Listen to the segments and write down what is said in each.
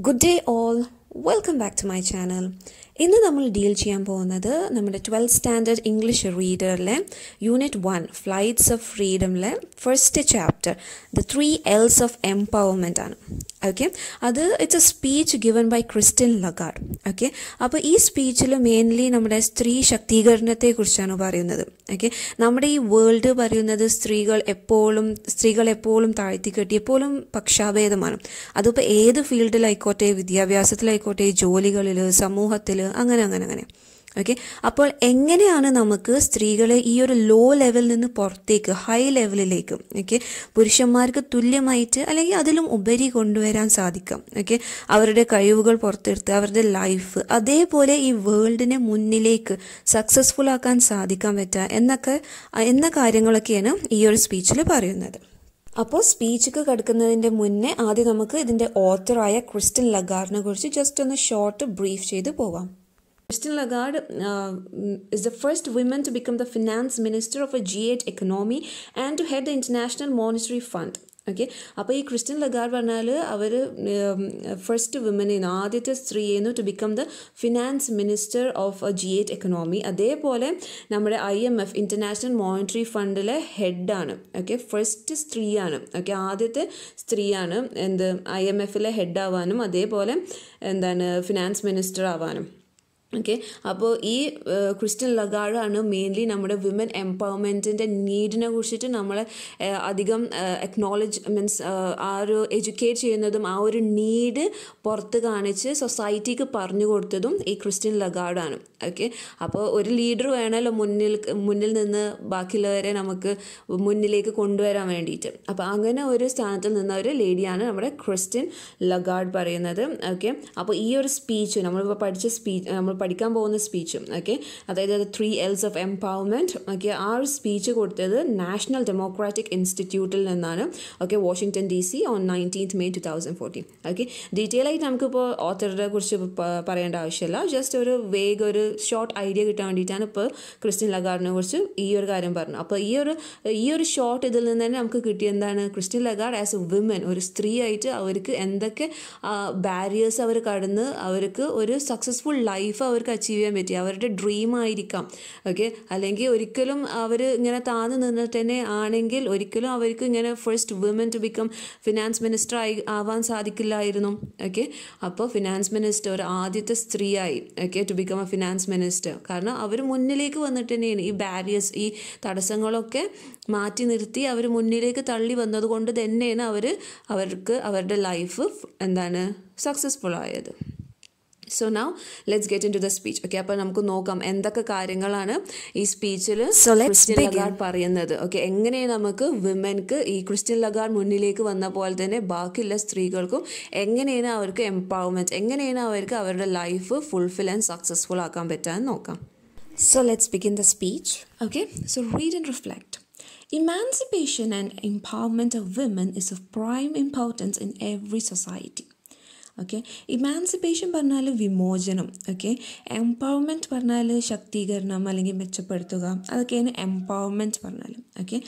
Good day all, welcome back to my channel. ഇന്ന് നമ്മൾ deal ചെയ്യാൻ പോകുന്നത് നമ്മുടെ ട്വൽത്ത് സ്റ്റാൻഡേർഡ് ഇംഗ്ലീഷ് റീഡറിലെ യൂണിറ്റ് വൺ ഫ്ലൈറ്റ്സ് ഓഫ് ഫ്രീഡമിലെ first chapter the three Ls of empowerment ആണ് ഓക്കെ അത് it's a speech given by Christine Lagarde okay അപ്പോൾ ഈ സ്പീച്ചിൽ മെയിൻലി നമ്മുടെ സ്ത്രീ ശക്തീകരണത്തെക്കുറിച്ചാണ് പറയുന്നത് ഓക്കെ നമ്മുടെ ഈ വേൾഡ് പറയുന്നത് സ്ത്രീകൾ എപ്പോഴും സ്ത്രീകൾ എപ്പോഴും കെട്ടി എപ്പോഴും പക്ഷാഭേദമാണ് അതിപ്പോൾ ഏത് ഫീൽഡിലായിക്കോട്ടെ വിദ്യാഭ്യാസത്തിലായിക്കോട്ടെ ജോലികളിൽ സമൂഹത്തിൽ അങ്ങനെ അങ്ങനെ അങ്ങനെ ഓക്കെ അപ്പോൾ എങ്ങനെയാണ് നമുക്ക് സ്ത്രീകളെ ഈ ഒരു ലോ ലെവലിൽ നിന്ന് പുറത്തേക്ക് ഹൈ ലെവലിലേക്ക് ഓക്കെ പുരുഷന്മാർക്ക് തുല്യമായിട്ട് അല്ലെങ്കിൽ അതിലും ഉപരി കൊണ്ടുവരാൻ സാധിക്കാം ഓക്കെ അവരുടെ കഴിവുകൾ പുറത്തെടുത്ത് അവരുടെ ലൈഫ് അതേപോലെ ഈ വേൾഡിനെ മുന്നിലേക്ക് സക്സസ്ഫുൾ ആക്കാൻ സാധിക്കാൻ പറ്റുക എന്നൊക്കെ എന്ന കാര്യങ്ങളൊക്കെയാണ് ഈ ഒരു സ്പീച്ചിൽ പറയുന്നത് അപ്പോൾ സ്പീച്ചൊക്കെ കിടക്കുന്നതിൻ്റെ മുന്നേ ആദ്യം നമുക്ക് ഇതിൻ്റെ ഓത്തറായ ക്രിസ്റ്റൻ ലഗാറിനെ കുറിച്ച് ജസ്റ്റ് ഒന്ന് ഷോർട്ട് ബ്രീഫ് ചെയ്ത് പോവാം Christine Lagarde uh, is the first woman to become the finance minister of a G8 economy and to head the International Monetary Fund. Okay അപ്പോൾ ഈ ക്രിസ്ത്യൻ ലഗാർ പറഞ്ഞാൽ അവർ ഫസ്റ്റ് വിമനാണ് ആദ്യത്തെ സ്ത്രീയെന്നു to become the finance minister of a G eight economy അതേപോലെ നമ്മുടെ I M F international monetary ഫണ്ടിലെ ഹെഡാണ് ഓക്കെ ഫസ്റ്റ് സ്ത്രീയാണ് ഓക്കെ ആദ്യത്തെ സ്ത്രീയാണ് എന്ത് ഐ എം എഫിലെ ഹെഡാവാനും അതേപോലെ എന്താണ് ഫിനാൻസ് മിനിസ്റ്റർ ആവാനും ഓക്കെ അപ്പോൾ ഈ ക്രിസ്റ്റൻ ലഗാഡാണ് മെയിൻലി നമ്മുടെ വിമൻ എംപവർമെൻറ്റിൻ്റെ നീഡിനെ കുറിച്ചിട്ട് നമ്മളെ അധികം എക്നോളജ് മീൻസ് ആ ഒരു എഡ്യൂക്കേറ്റ് ചെയ്യുന്നതും ആ ഒരു നീഡ് പുറത്ത് കാണിച്ച് സൊസൈറ്റിക്ക് പറഞ്ഞു കൊടുത്തതും ഈ ക്രിസ്ത്യൻ ലഗാഡാണ് ഓക്കെ അപ്പോൾ ഒരു ലീഡർ വേണമല്ലോ മുന്നിൽ മുന്നിൽ നിന്ന് ബാക്കിയുള്ളവരെ നമുക്ക് മുന്നിലേക്ക് കൊണ്ടുവരാൻ വേണ്ടിയിട്ട് അപ്പോൾ അങ്ങനെ ഒരു സ്ഥാനത്തിൽ നിന്ന ഒരു ലേഡിയാണ് നമ്മുടെ ക്രിസ്ത്യൻ ലഗാർഡ് പറയുന്നത് ഓക്കെ അപ്പോൾ ഈ ഒരു സ്പീച്ച് നമ്മളിപ്പോൾ പഠിച്ച സ്പീച്ച് നമ്മൾ പഠിക്കാൻ പോകുന്ന സ്പീച്ചും ഓക്കെ അതായത് three Ls of empowerment okay ആ ഒരു സ്പീച്ച് കൊടുത്തത് നാഷണൽ ഡെമോക്രാറ്റിക് ഇൻസ്റ്റിറ്റ്യൂട്ടിൽ നിന്നാണ് okay Washington D C on nineteenth May two thousand fourteen okay detail ആയിട്ട് നമുക്കിപ്പോൾ ഓത്തറുടെ കുറിച്ച് പറയേണ്ട ആവശ്യമില്ല ജസ്റ്റ് ഒരു വേഗ ഒരു ഷോർട്ട് ഐഡിയ കിട്ടാൻ വേണ്ടിയിട്ടാണ് ഇപ്പോൾ ക്രിസ്ത്യൻ ലഗാർഡിനെ കുറിച്ച് ഈ ഒരു കാര്യം പറഞ്ഞു അപ്പോൾ ഈ ഒരു ഈ ഒരു ഷോർട്ട് ഇതിൽ നിന്ന് തന്നെ നമുക്ക് കിട്ടിയ എന്താണ് Christine Lagarde as a woman ഒരു സ്ത്രീ ആയിട്ട് അവർക്ക് എന്തൊക്കെ ബാരിയേഴ്സ് അവർ കടന്ന് അവർക്ക് ഒരു സക്സസ്ഫുൾ ലൈഫ് അവർക്ക് അച്ചീവ് ചെയ്യാൻ പറ്റി അവരുടെ ഡ്രീം ആയിരിക്കാം ഓക്കെ അല്ലെങ്കിൽ ഒരിക്കലും അവർ ഇങ്ങനെ താന്ന് നിന്നിട്ട് തന്നെ ആണെങ്കിൽ ഒരിക്കലും അവർക്ക് ഇങ്ങനെ first woman to become finance minister ആയി ആവാൻ സാധിക്കില്ലായിരുന്നു ഓക്കെ അപ്പോൾ ഫിനാൻസ് മിനിസ്റ്റർ ഒരു ആദ്യത്തെ സ്ത്രീയായി okay to become a finance minister കാരണം അവർ മുന്നിലേക്ക് വന്നിട്ട് തന്നെയാണ് ഈ ബാരിയേഴ്സ് ഈ തടസ്സങ്ങളൊക്കെ മാറ്റി നിർത്തി അവർ മുന്നിലേക്ക് തള്ളി വന്നതുകൊണ്ട് തന്നെയാണ് അവർ അവർക്ക് അവരുടെ ലൈഫ് എന്താണ് സക്സസ്ഫുൾ ആയത് so now let's get into the speech okay അപ്പോൾ നമുക്ക് നോക്കാം എന്തൊക്കെ കാര്യങ്ങളാണ് ഈ സ്പീച്ചിൽ ക്രിസ്ത്യൻ ലഗാർഡ് പറയുന്നത് ഓക്കെ എങ്ങനെ നമുക്ക് വിമൻക്ക് ഈ ക്രിസ്ത്യൻ ലഗാർഡ് മുന്നിലേക്ക് വന്ന പോലെ തന്നെ ബാക്കിയുള്ള സ്ത്രീകൾക്കും എങ്ങനെയാണ് അവർക്ക് എംപവർമെൻറ്റ് എങ്ങനെയാണ് അവർക്ക് അവരുടെ ലൈഫ് ഫുൾഫിൽ ആൻഡ് സക്സസ്ഫുൾ ആക്കാൻ പറ്റാന്ന് നോക്കാം so let's begin the speech okay so read and reflect emancipation and empowerment of women is of prime importance in every society okay emancipation പറഞ്ഞാൽ വിമോചനം ഓക്കെ എംപവർമെൻറ്റ് പറഞ്ഞാൽ ശക്തീകരണം അല്ലെങ്കിൽ മെച്ചപ്പെടുത്തുക അതൊക്കെയാണ് എംപവർമെൻറ്റ് പറഞ്ഞാൽ okay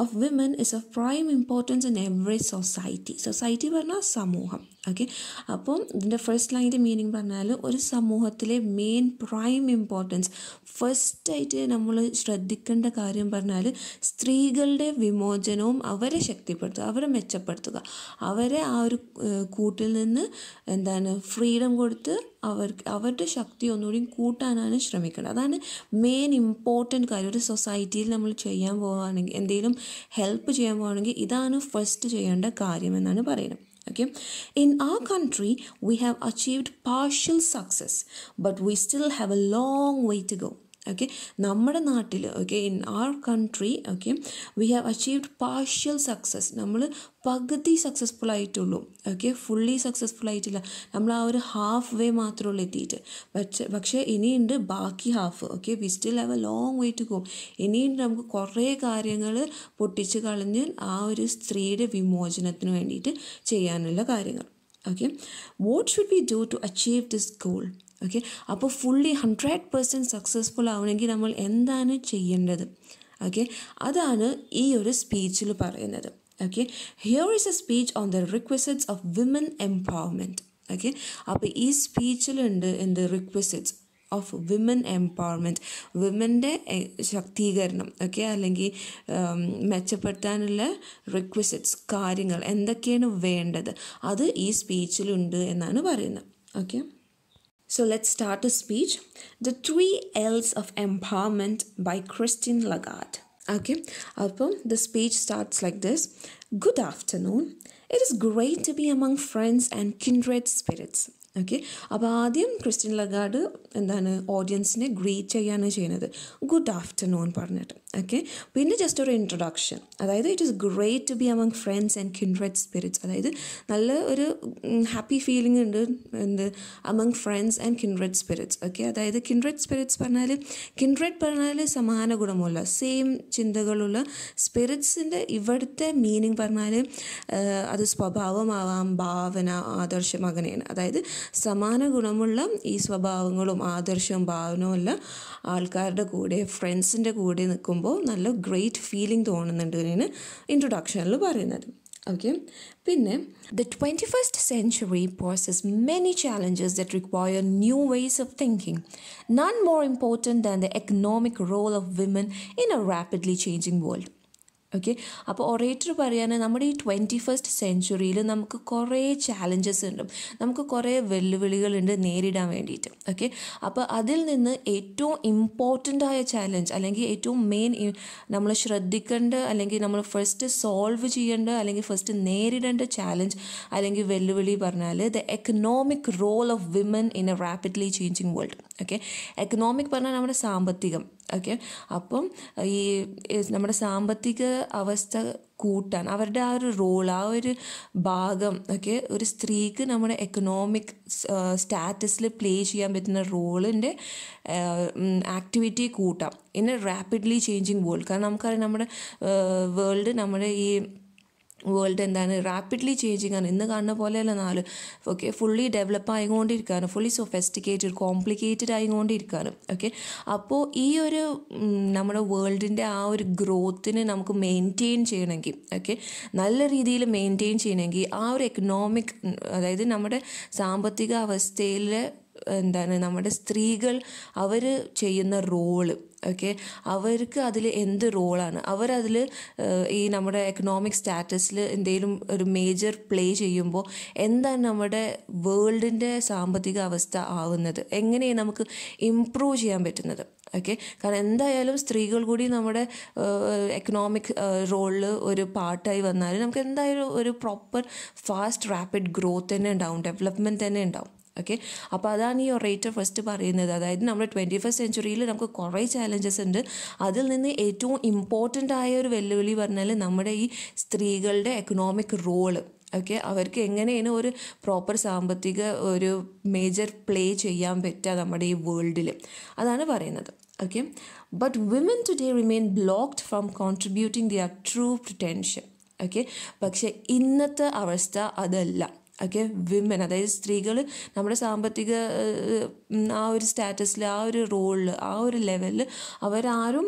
of women is of prime importance in every society society പറഞ്ഞാൽ സമൂഹം okay അപ്പോൾ ഇതിൻ്റെ ഫസ്റ്റ് ലൈനിൻ്റെ മീനിങ് പറഞ്ഞാൽ ഒരു സമൂഹത്തിലെ മെയിൻ പ്രൈം ഇമ്പോർട്ടൻസ് ഫസ്റ്റായിട്ട് നമ്മൾ ശ്രദ്ധിക്കേണ്ട കാര്യം പറഞ്ഞാൽ സ്ത്രീകളുടെ വിമോചനവും അവരെ ശക്തിപ്പെടുത്തുക അവരെ മെച്ചപ്പെടുത്തുക അവരെ ആ ഒരു കൂട്ടിൽ നിന്ന് എന്താണ് ഫ്രീഡം കൊടുത്ത് അവർക്ക് അവരുടെ ശക്തി ഒന്നുകൂടി കൂട്ടാനാണ് ശ്രമിക്കുന്നത് അതാണ് മെയിൻ ഇമ്പോർട്ടൻ്റ് കാര്യം ഒരു സൊസൈറ്റിയിൽ നമ്മൾ ചെയ്യാൻ പോവുകയാണെങ്കിൽ എന്തെങ്കിലും ഹെൽപ്പ് ചെയ്യാൻ പോവുകയാണെങ്കിൽ ഇതാണ് ഫസ്റ്റ് ചെയ്യേണ്ട കാര്യം എന്നാണ് പറയുന്നത് okay in our country we have achieved partial success but we still have a long way to go okay നമ്മുടെ നാട്ടിൽ okay in our country okay we have achieved partial success നമ്മൾ പകുതി സക്സസ്ഫുൾ ആയിട്ടുള്ളൂ okay fully successful ആയിട്ടില്ല നമ്മൾ ആ ഒരു half way മാത്രമുള്ളൂ എത്തിയിട്ട് പക്ഷേ പക്ഷേ ഇനിയുണ്ട് ബാക്കി half okay we still have a long way to go ഇനിയുണ്ട് നമുക്ക് കുറേ കാര്യങ്ങൾ പൊട്ടിച്ച് കളഞ്ഞ് ആ ഒരു സ്ത്രീയുടെ വിമോചനത്തിന് വേണ്ടിയിട്ട് ചെയ്യാനുള്ള കാര്യങ്ങൾ okay what should be do to achieve this goal okay അപ്പോൾ ഫുള്ളി ഹൺഡ്രഡ് പെർസെൻറ്റ് സക്സസ്ഫുൾ ആവണമെങ്കിൽ നമ്മൾ എന്താണ് ചെയ്യേണ്ടത് ഓക്കെ അതാണ് ഈ ഒരു സ്പീച്ചിൽ പറയുന്നത് okay here is a speech on the requisites of women empowerment okay അപ്പോൾ ഈ സ്പീച്ചിലുണ്ട് എന്ത് റിക്വസിറ്റ്സ് ഓഫ് വിമൻ എംപവർമെൻറ്റ് വിമൻ്റെ ശാക്തീകരണം ഓക്കെ അല്ലെങ്കിൽ മെച്ചപ്പെടുത്താനുള്ള റിക്വസിറ്റ്സ് കാര്യങ്ങൾ എന്തൊക്കെയാണ് വേണ്ടത് അത് ഈ സ്പീച്ചിലുണ്ട് എന്നാണ് പറയുന്നത് okay So let's start the speech. The three L's of empowerment by Christine Lagarde. Okay, Alpo, the speech starts like this Good afternoon. It is great to be among friends and kindred spirits okay അപ്പോൾ ആദ്യം Christine Lagarde എന്താണ് ഓഡിയൻസിനെ greet ചെയ്യാണ് ചെയ്യുന്നത് good afternoon പറഞ്ഞിട്ട് okay പിന്നെ just ഒരു introduction അതായത് it is great to be among friends and kindred spirits അതായത് നല്ല ഒരു ഹാപ്പി ഫീലിംഗ് ഉണ്ട് എന്ത് among friends and kindred spirits okay അതായത് കിൻഡ്രഡ് സ്പിരിറ്റ്സ് പറഞ്ഞാൽ കിൻഡ്രഡ് പറഞ്ഞാൽ സമാന ഗുണമുള്ള സെയിം ചിന്തകളുള്ള സ്പിരിറ്റ്സിൻ്റെ ഇവിടുത്തെ മീനിങ് പറഞ്ഞാൽ അത് അത് സ്വഭാവമാവാം ഭാവന ആദർശം അങ്ങനെയാണ് അതായത് സമാന ഗുണമുള്ള ഈ സ്വഭാവങ്ങളും ആദർശവും ഭാവനവും എല്ലാം ആൾക്കാരുടെ കൂടെ ഫ്രണ്ട്സിൻ്റെ കൂടെ നിൽക്കുമ്പോൾ നല്ല ഗ്രേറ്റ് ഫീലിംഗ് തോന്നുന്നുണ്ട് ഇതിന് ഇൻട്രൊഡക്ഷനിൽ പറയുന്നത് ഓക്കെ പിന്നെ the twenty first century poses many challenges that require new ways of thinking none more important than the economic role of women in a rapidly changing world okay അപ്പോൾ orator പറയാൻ നമ്മുടെ ഈ twenty first സെഞ്ച്വറിയിൽ നമുക്ക് കുറേ challenges ഉണ്ട് നമുക്ക് കുറേ വെല്ലുവിളികളുണ്ട് നേരിടാൻ വേണ്ടിയിട്ട് ഓക്കെ അപ്പോൾ അതിൽ നിന്ന് ഏറ്റവും ഇമ്പോർട്ടൻ്റ് ആയ ചാലഞ്ച് അല്ലെങ്കിൽ ഏറ്റവും മെയിൻ നമ്മൾ ശ്രദ്ധിക്കേണ്ട അല്ലെങ്കിൽ നമ്മൾ ഫസ്റ്റ് സോൾവ് ചെയ്യേണ്ട അല്ലെങ്കിൽ ഫസ്റ്റ് നേരിടേണ്ട ചാലഞ്ച് അല്ലെങ്കിൽ വെല്ലുവിളി പറഞ്ഞാൽ the economic role of women in a rapidly changing world okay economic പറഞ്ഞാൽ നമ്മുടെ സാമ്പത്തികം ഓക്കെ അപ്പം ഈ നമ്മുടെ സാമ്പത്തിക അവസ്ഥ കൂട്ടാൻ അവരുടെ ആ ഒരു റോൾ ആ ഒരു ഭാഗം ഒക്കെ ഒരു സ്ത്രീക്ക് നമ്മുടെ എക്കണോമിക് സ്റ്റാറ്റസിൽ പ്ലേ ചെയ്യാൻ പറ്റുന്ന റോളിൻ്റെ ആക്ടിവിറ്റി കൂട്ടാം ഇന്ന് റാപ്പിഡ്ലി ചേഞ്ചിങ് വേൾഡ് കാരണം നമുക്കറിയാം നമ്മുടെ വേൾഡ് നമ്മുടെ ഈ വേൾഡ് എന്താണ് റാപ്പിഡ്ലി ചേഞ്ചിങ് ആണ് ഇന്ന് കാണുന്ന പോലെയല്ല നാല് ഓക്കെ ഫുള്ളി ഡെവലപ്പ് ആയിക്കൊണ്ടിരിക്കുകയാണ് ഫുള്ളി സൊഫെസ്റ്റിക്കേറ്റഡ് കോംപ്ലിക്കേറ്റഡ് ആയിക്കൊണ്ടിരിക്കുകയാണ് ഓക്കെ അപ്പോൾ ഈ ഒരു നമ്മുടെ വേൾഡിൻ്റെ ആ ഒരു ഗ്രോത്തിനെ നമുക്ക് മെയിൻറ്റെയിൻ ചെയ്യണമെങ്കിൽ ഓക്കെ നല്ല രീതിയിൽ മെയിൻറ്റെയിൻ ചെയ്യണമെങ്കിൽ ആ ഒരു എക്കണോമിക് അതായത് നമ്മുടെ സാമ്പത്തിക അവസ്ഥയിൽ എന്താണ് നമ്മുടെ സ്ത്രീകൾ അവർ ചെയ്യുന്ന റോള് ഓക്കെ അവർക്ക് അതിൽ എന്ത് റോളാണ് അവരതിൽ ഈ നമ്മുടെ എക്കണോമിക് സ്റ്റാറ്റസിൽ എന്തെങ്കിലും ഒരു മേജർ പ്ലേ ചെയ്യുമ്പോൾ എന്താണ് നമ്മുടെ വേൾഡിൻ്റെ സാമ്പത്തിക അവസ്ഥ ആവുന്നത് എങ്ങനെയാണ് നമുക്ക് ഇമ്പ്രൂവ് ചെയ്യാൻ പറ്റുന്നത് ഓക്കെ കാരണം എന്തായാലും സ്ത്രീകൾ കൂടി നമ്മുടെ എക്കണോമിക് റോളിൽ ഒരു പാർട്ടായി വന്നാൽ നമുക്ക് എന്തായാലും ഒരു പ്രോപ്പർ ഫാസ്റ്റ് റാപ്പിഡ് ഗ്രോത്ത് തന്നെ ഉണ്ടാവും ഡെവലപ്മെൻറ്റ് തന്നെ ഉണ്ടാവും ഓക്കെ അപ്പോൾ അതാണ് ഈ ഒറേറ്റർ ഫസ്റ്റ് പറയുന്നത് അതായത് നമ്മൾ ട്വൻറ്റി ഫസ്റ്റ് സെഞ്ചുറിയിൽ നമുക്ക് കുറേ ചാലഞ്ചസ് ഉണ്ട് അതിൽ നിന്ന് ഏറ്റവും ഇമ്പോർട്ടൻ്റ് ആയ ഒരു വെല്ലുവിളി പറഞ്ഞാൽ നമ്മുടെ ഈ സ്ത്രീകളുടെ എക്കണോമിക് റോള് ഓക്കെ അവർക്ക് എങ്ങനെയാണ് ഒരു പ്രോപ്പർ സാമ്പത്തിക ഒരു മേജർ പ്ലേ ചെയ്യാൻ പറ്റുക നമ്മുടെ ഈ വേൾഡിൽ അതാണ് പറയുന്നത് okay but women today remain blocked from contributing their true potential okay പക്ഷേ ഇന്നത്തെ അവസ്ഥ അതല്ല ഓക്കെ വിമൻ അതായത് സ്ത്രീകൾ നമ്മുടെ സാമ്പത്തിക ആ ഒരു സ്റ്റാറ്റസിൽ ആ ഒരു റോളിൽ ആ ഒരു ലെവലിൽ അവരാരും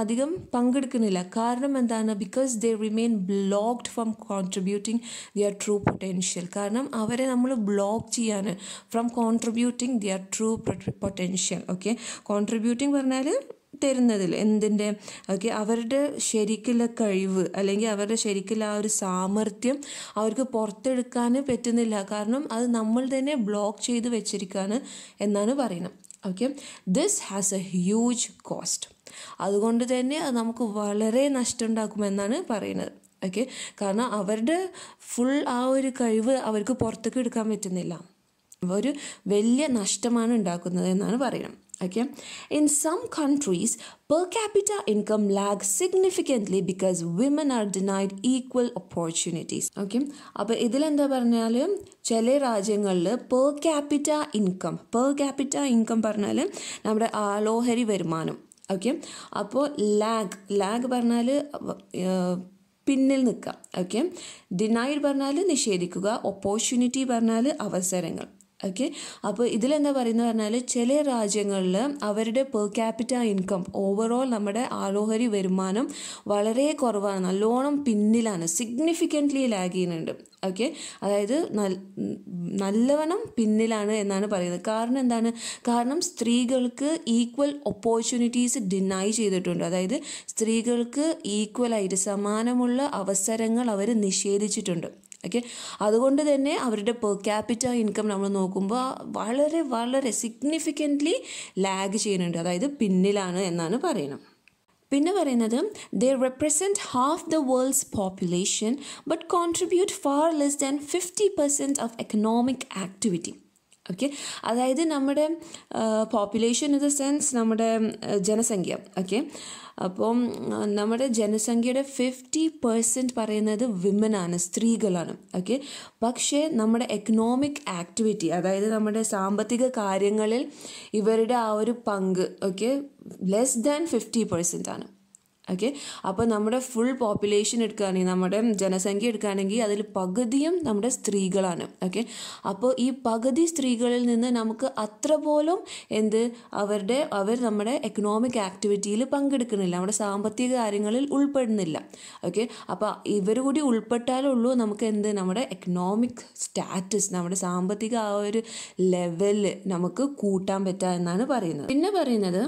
അധികം പങ്കെടുക്കുന്നില്ല കാരണം എന്താണ് because they remain blocked from contributing their true potential കാരണം അവരെ നമ്മൾ ബ്ലോക്ക് ചെയ്യാണ് from contributing their true potential okay contributing പറഞ്ഞാൽ തരുന്നതിൽ എന്തിൻ്റെ ഓക്കെ അവരുടെ ശരിക്കുള്ള കഴിവ് അല്ലെങ്കിൽ അവരുടെ ശരിക്കുള്ള ആ ഒരു സാമർഥ്യം അവർക്ക് പുറത്തെടുക്കാൻ പറ്റുന്നില്ല കാരണം അത് നമ്മൾ തന്നെ ബ്ലോക്ക് ചെയ്ത് വെച്ചിരിക്കുകയാണ് എന്നാണ് പറയുന്നത് okay this has a huge cost അതുകൊണ്ട് തന്നെ അത് നമുക്ക് വളരെ നഷ്ടമുണ്ടാക്കുമെന്നാണ് പറയുന്നത് ഓക്കെ കാരണം അവരുടെ ഫുൾ ആ ഒരു കഴിവ് അവർക്ക് പുറത്തേക്ക് എടുക്കാൻ പറ്റുന്നില്ല ഒരു വലിയ നഷ്ടമാണ് ഉണ്ടാക്കുന്നത് എന്നാണ് പറയുന്നത് okay in some countries per capita income lags significantly because women are denied equal opportunities okay അപ്പോൾ ഇതിലെന്താ പറഞ്ഞാൽ ചില രാജ്യങ്ങളിൽ per capita income per capita income പറഞ്ഞാൽ നമ്മുടെ ലോഹരി വരുമാനം ഓക്കെ അപ്പോൾ ലാഗ് ലാഗ് പറഞ്ഞാൽ പിന്നിൽ നിൽക്കുക ഓക്കെ ഡിനൈഡ് പറഞ്ഞാൽ നിഷേധിക്കുക ഓപ്പോർച്യൂണിറ്റി പറഞ്ഞാൽ അവസരങ്ങൾ ഓക്കെ അപ്പോൾ ഇതിലെന്താ പറയുന്നത് പറഞ്ഞാൽ ചില രാജ്യങ്ങളിൽ അവരുടെ പെർ ക്യാപിറ്റ ഇൻകം ഓവറോൾ നമ്മുടെ ആലോഹരി വരുമാനം വളരെ കുറവാണ് നല്ലോണം പിന്നിലാണ് സിഗ്നിഫിക്കൻ്റ്ലി ലാഗ് ചെയ്യുന്നുണ്ട് ഓക്കെ അതായത് നല്ലവണ്ണം പിന്നിലാണ് എന്നാണ് പറയുന്നത് കാരണം എന്താണ് കാരണം സ്ത്രീകൾക്ക് ഈക്വൽ ഓപ്പർച്യൂണിറ്റീസ് ഡിനൈ ചെയ്തിട്ടുണ്ട് അതായത് സ്ത്രീകൾക്ക് ഈക്വലായിട്ട് സമാനമുള്ള അവസരങ്ങൾ അവർ നിഷേധിച്ചിട്ടുണ്ട് ഓക്കെ അതുകൊണ്ട് തന്നെ അവരുടെ പെർ ക്യാപിറ്റ ഇൻകം നമ്മൾ നോക്കുമ്പോൾ വളരെ വളരെ സിഗ്നിഫിക്കൻ്റ്ലി ലാഗ് ചെയ്യുന്നുണ്ട് അതായത് പിന്നിലാണ് എന്നാണ് പറയുന്നത് പിന്നെ പറയുന്നത് they represent half the world's population but contribute far less than fifty percent of economic activity okay അതായത് നമ്മുടെ പോപ്പുലേഷൻ ഇൻ ദ സെൻസ് നമ്മുടെ ജനസംഖ്യ ഓക്കെ അപ്പം നമ്മുടെ ജനസംഖ്യയുടെ ഫിഫ്റ്റി പെർസെൻറ്റ് പറയുന്നത് വിമനാണ് സ്ത്രീകളാണ് ഓക്കെ പക്ഷേ നമ്മുടെ എക്കണോമിക് ആക്ടിവിറ്റി അതായത് നമ്മുടെ സാമ്പത്തിക കാര്യങ്ങളിൽ ഇവരുടെ ആ ഒരു പങ്ക് okay less than fifty percent ആണ് ഓക്കെ അപ്പോൾ നമ്മുടെ ഫുൾ പോപ്പുലേഷൻ എടുക്കുകയാണെങ്കിൽ നമ്മുടെ ജനസംഖ്യ എടുക്കുകയാണെങ്കിൽ അതിൽ പകുതിയും നമ്മുടെ സ്ത്രീകളാണ് ഓക്കെ അപ്പോൾ ഈ പകുതി സ്ത്രീകളിൽ നിന്ന് നമുക്ക് അത്ര പോലും എന്ത് അവരുടെ അവർ നമ്മുടെ എക്കണോമിക് ആക്ടിവിറ്റിയിൽ പങ്കെടുക്കുന്നില്ല നമ്മുടെ സാമ്പത്തിക കാര്യങ്ങളിൽ ഉൾപ്പെടുന്നില്ല ഓക്കെ അപ്പോൾ ഇവർ കൂടി ഉൾപ്പെട്ടാലുള്ളൂ നമുക്ക് എന്ത് നമ്മുടെ എക്കണോമിക് സ്റ്റാറ്റസ് നമ്മുടെ സാമ്പത്തിക ആ ഒരു ലെവൽ നമുക്ക് കൂട്ടാൻ പറ്റുക എന്നാണ് പറയുന്നത് പിന്നെ പറയുന്നത്